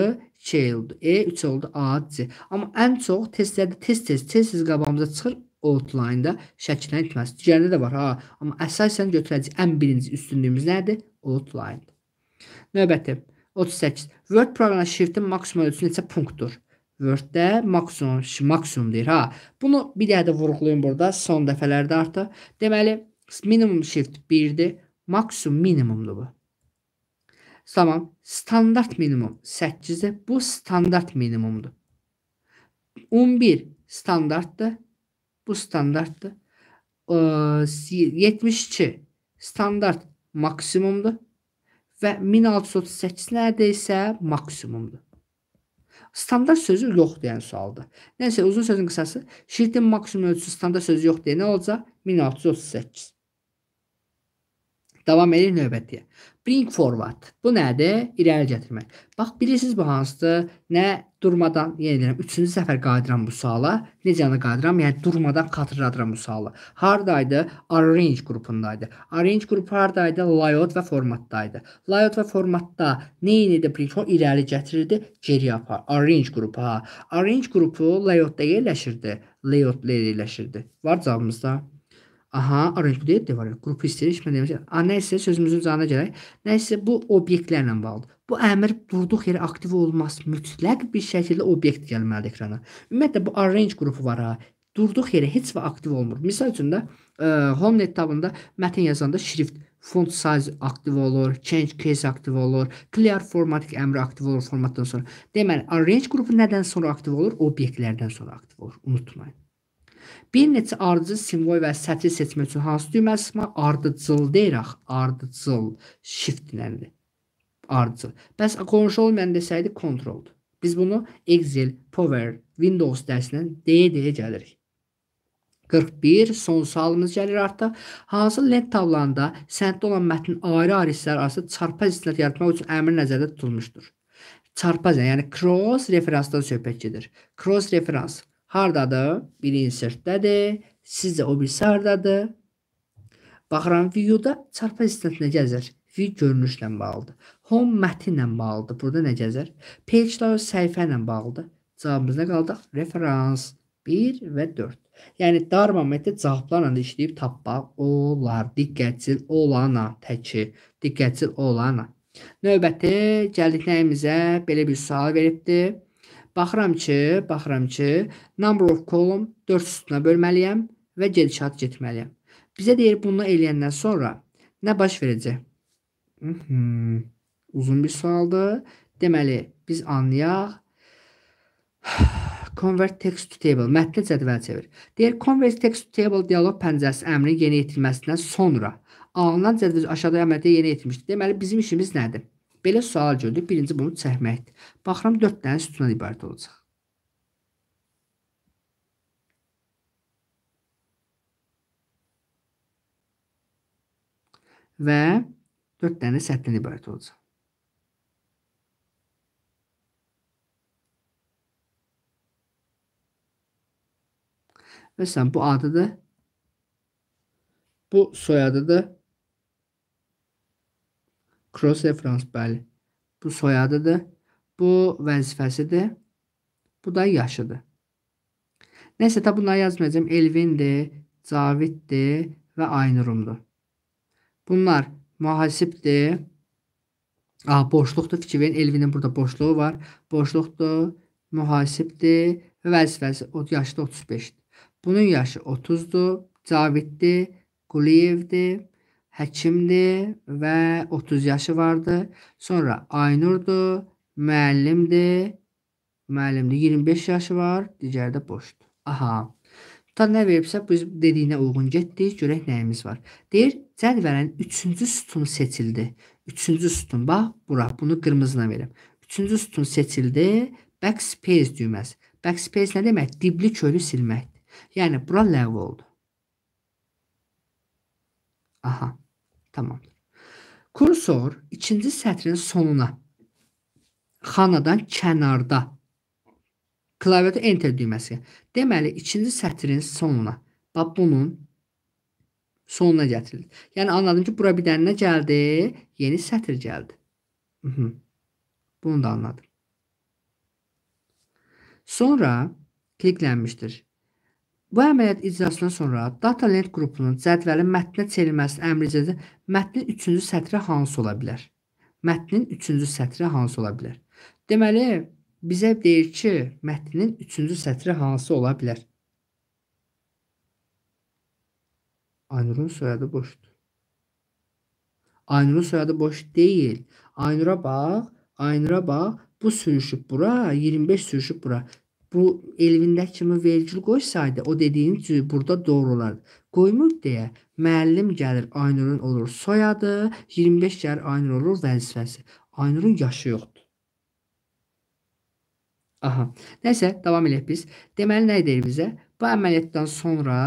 2 oldu E, 3 oldu A, C. Amma ən çox testlərdə tez-tez, tez-tez qabağımıza çıxır outline-da şəkillən etməsi. Digərində də var ha, amma əsasən götürəcək ən birinci üstünlüyümüz nədir? Outline. Növbəti 38. Word proqramına shift-in maksimum ölçüsü neçə punktdur? Word-də maksimum, maksimum deyir ha. Bunu bir dəfə də vurğulayım burada son dəfələrdə artıq. Deməli minimum shift 1-dir, maksimum minimumdur bu. Tamam. Standart minimum 8-dir. Bu standart minimumdur. 11 standartdır. Bu standartdır. E, 72 standart maksimumdur. Və 1638 nədir isə maksimumdur. Standart sözü yoxdur yəni sualda. Nəysə uzun sözün qısası şirkin maksimum ölçüsü standart sözü yoxdur. Nə olacaq? 1638. Davam edirik növbətiyə. Bring forward. Bu nədir? İrəli gətirmək. Bax, bilirsiniz bu hansıdır? Nə durmadan, yenə yəni deyirəm, 3-cü səfər qayıdıram bu suala. Necə yana yəni qayıdıram? Yəni durmadan xatırladıram bu sualı. Hardaydı? Arrange qrupundaydı. Arrange qrupu hardaydı? Layout və formatdaydı. Layout və formatda nə idi? Preform irəli gətirirdi, geri apar. Arrange qrupu ha. Arrange qrupu layoutda yerləşirdi. Layoutda yerləşirdi. Var cavabımızda? Aha, arıqlıq də var. Qrup istəyir, demişəm. A, nə isə sözümüzün canına gələk. Nə isə bu obyektlərlə bağlıdır. Bu əmr durduq yerə aktiv olmaz. Mütləq bir şəkildə obyekt gəlməlidir ekrana. Ümumiyyətlə bu arrange qrupu var ha. Durduq yerə heç vaxt aktiv olmur. Məsəl üçün də e, Homenet tabında mətn yazanda şrift font size aktiv olur, change case aktiv olur, clear formatting əmri aktiv olur formatdan sonra. Deməli, arrange qrupu nədən sonra aktiv olur? Obyektlərdən sonra aktiv olur. Unutmayın. Bir neçə ardıcıl simvol və sətri seçmək üçün hansı düyməsini ardıcıl deyirək, ardıcıl shift iləndir. Ardıcıl. Bəs qonşu olmayan desəydi control. Biz bunu Excel, Power, Windows dərsindən deyə-deyə gəlirik. 41 son sualımız gəlir artıq. Hansı lent tablanında sənəddə olan mətnin ayrı-ayrı hissələri arasında çarpaz hissələr yaratmaq üçün əmr nəzərdə tutulmuşdur? Çarpaz, yəni cross referansdan söhbət gedir. Cross referans Hardadır? Biri insertdədir. Sizcə o birisi hardadır? Baxıram videoda çarpı instantinə gəzir. View görünüşlə bağlıdır. Home mətn ilə bağlıdır. Burada nə gəzir? Page layout səhifə ilə bağlıdır. Cavabımız nə qaldı? Referans 1 və 4. Yəni dar momentdə cavablarla da işləyib tapmaq olar. Diqqətli olana təki, diqqətli olana. Növbəti gəldiklərimizə belə bir sual veribdi. Baxıram ki, baxıram ki, number of column 4 sütuna bölməliyəm və gedişat getməliyəm. Bizə deyir bunu eləyəndən sonra nə baş verəcək? Hı mhm, -hı. Uzun bir sualdır. Deməli, biz anlayaq. Convert text to table, mətnə cədvəl çevir. Deyir convert text to table dialoq pəncərəsi əmrin yeni yetilməsindən sonra alınan cədvəl aşağıda əməliyyata yeni yetilmişdir. Deməli, bizim işimiz nədir? Belə sual gördük. Birinci bunu çəkməkdir. Baxıram 4 dənə sütundan ibarət olacaq. Və 4 dənə sətdən ibarət olacaq. Məsələn, bu adıdır. Bu soyadıdır. Cross reference bəli. Bu soyadıdır. Bu vəzifəsidir. Bu da yaşıdır. Nəsə də bunları yazmayacağam. Elvindir, Caviddir və Aynurumdur. Bunlar mühasibdir. A, boşluqdur. Fikir verin, Elvinin burada boşluğu var. Boşluqdur, mühasibdir və vəzifəsi yaşı da 35-dir. Bunun yaşı 30-dur, Caviddir, Quliyevdir həkimdir və 30 yaşı vardı. Sonra Aynurdur, müəllimdir. Müəllimdir, 25 yaşı var, digəri də boşdur. Aha. Tutan nə veribsə biz dediyinə uyğun getdik. Görək nəyimiz var. Deyir, cədvəlin 3-cü sütunu seçildi. 3-cü sütun bax bura. Bunu qırmızına verim. 3-cü sütun seçildi. Backspace düyməsi. Backspace nə demək? Dibli kölü silməkdir. Yəni bura ləğv oldu. Aha. Tamamdır. Kursor ikinci sətrin sonuna xanadan kənarda klavyatı enter düyməsi. Deməli, ikinci sətrin sonuna. Bax, bunun sonuna gətirilir. Yəni, anladım ki, bura bir dənə gəldi, yeni sətr gəldi. Hı mhm. -hı. Bunu da anladım. Sonra kliklənmişdir. Bu əməliyyat icrasından sonra DataLand qrupunun cədvəlin mətnə çevrilməsinin əmricədə mətnin 3-cü sətri hansı ola bilər? Mətnin 3-cü sətri hansı ola bilər? Deməli, bizə deyir ki, mətnin 3-cü sətri hansı ola bilər? Aynurun soyadı boşdur. Aynurun soyadı boş deyil. Aynura bax, Aynura bax. Bu sürüşüb bura, 25 sürüşüb bura bu Elvindəki kimi vergül qoysaydı, o dediyim kimi burada doğru olardı. Qoymur deyə müəllim gəlir, Aynurun olur soyadı, 25 gəlir, Aynur olur vəzifəsi. Aynurun yaşı yoxdur. Aha. Nəsə, davam eləyək biz. Deməli nə deyir bizə? Bu əməliyyatdan sonra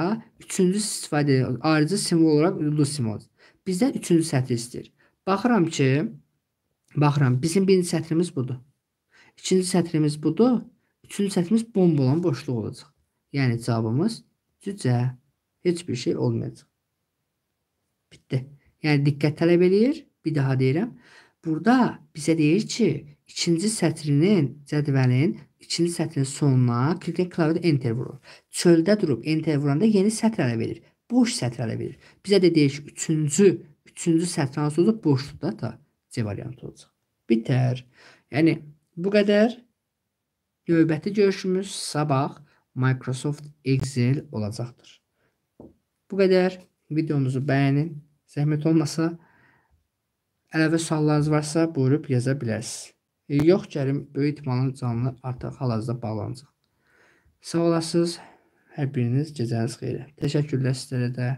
üçüncü istifadə edilir. Ayrıca simvol olaraq ulduz simvolu. Bizdən üçüncü sətr istəyir. Baxıram ki, baxıram, bizim birinci sətrimiz budur. İkinci sətrimiz budur. Üçüncü səthimiz bomb olan boşluq olacaq. Yəni cavabımız cücə. Heç bir şey olmayacaq. Bitdi. Yəni diqqət tələb eləyir. Bir daha deyirəm. Burada bizə deyir ki, ikinci sətrinin, cədvəlin ikinci sətrin sonuna kliqlə klavyada enter vurur. Çöldə durub enter vuranda yeni sətr ələ verir. Boş sətr ələ verir. Bizə də deyir ki, üçüncü, üçüncü sətrin hansı olacaq? Boşluqda da C variantı olacaq. Bitər. Yəni bu qədər. Növbəti görüşümüz sabah Microsoft Excel olacaqdır. Bu qədər. Videomuzu bəyənin. Zəhmət olmasa, əlavə suallarınız varsa, buyurub yaza bilərsiniz. E, yox, Kərim, böyük ehtimalla canlı artıq hal-hazırda bağlanacaq. Sağ olasınız. Hər biriniz gecəniz xeyirə. Təşəkkürlər sizlərə də.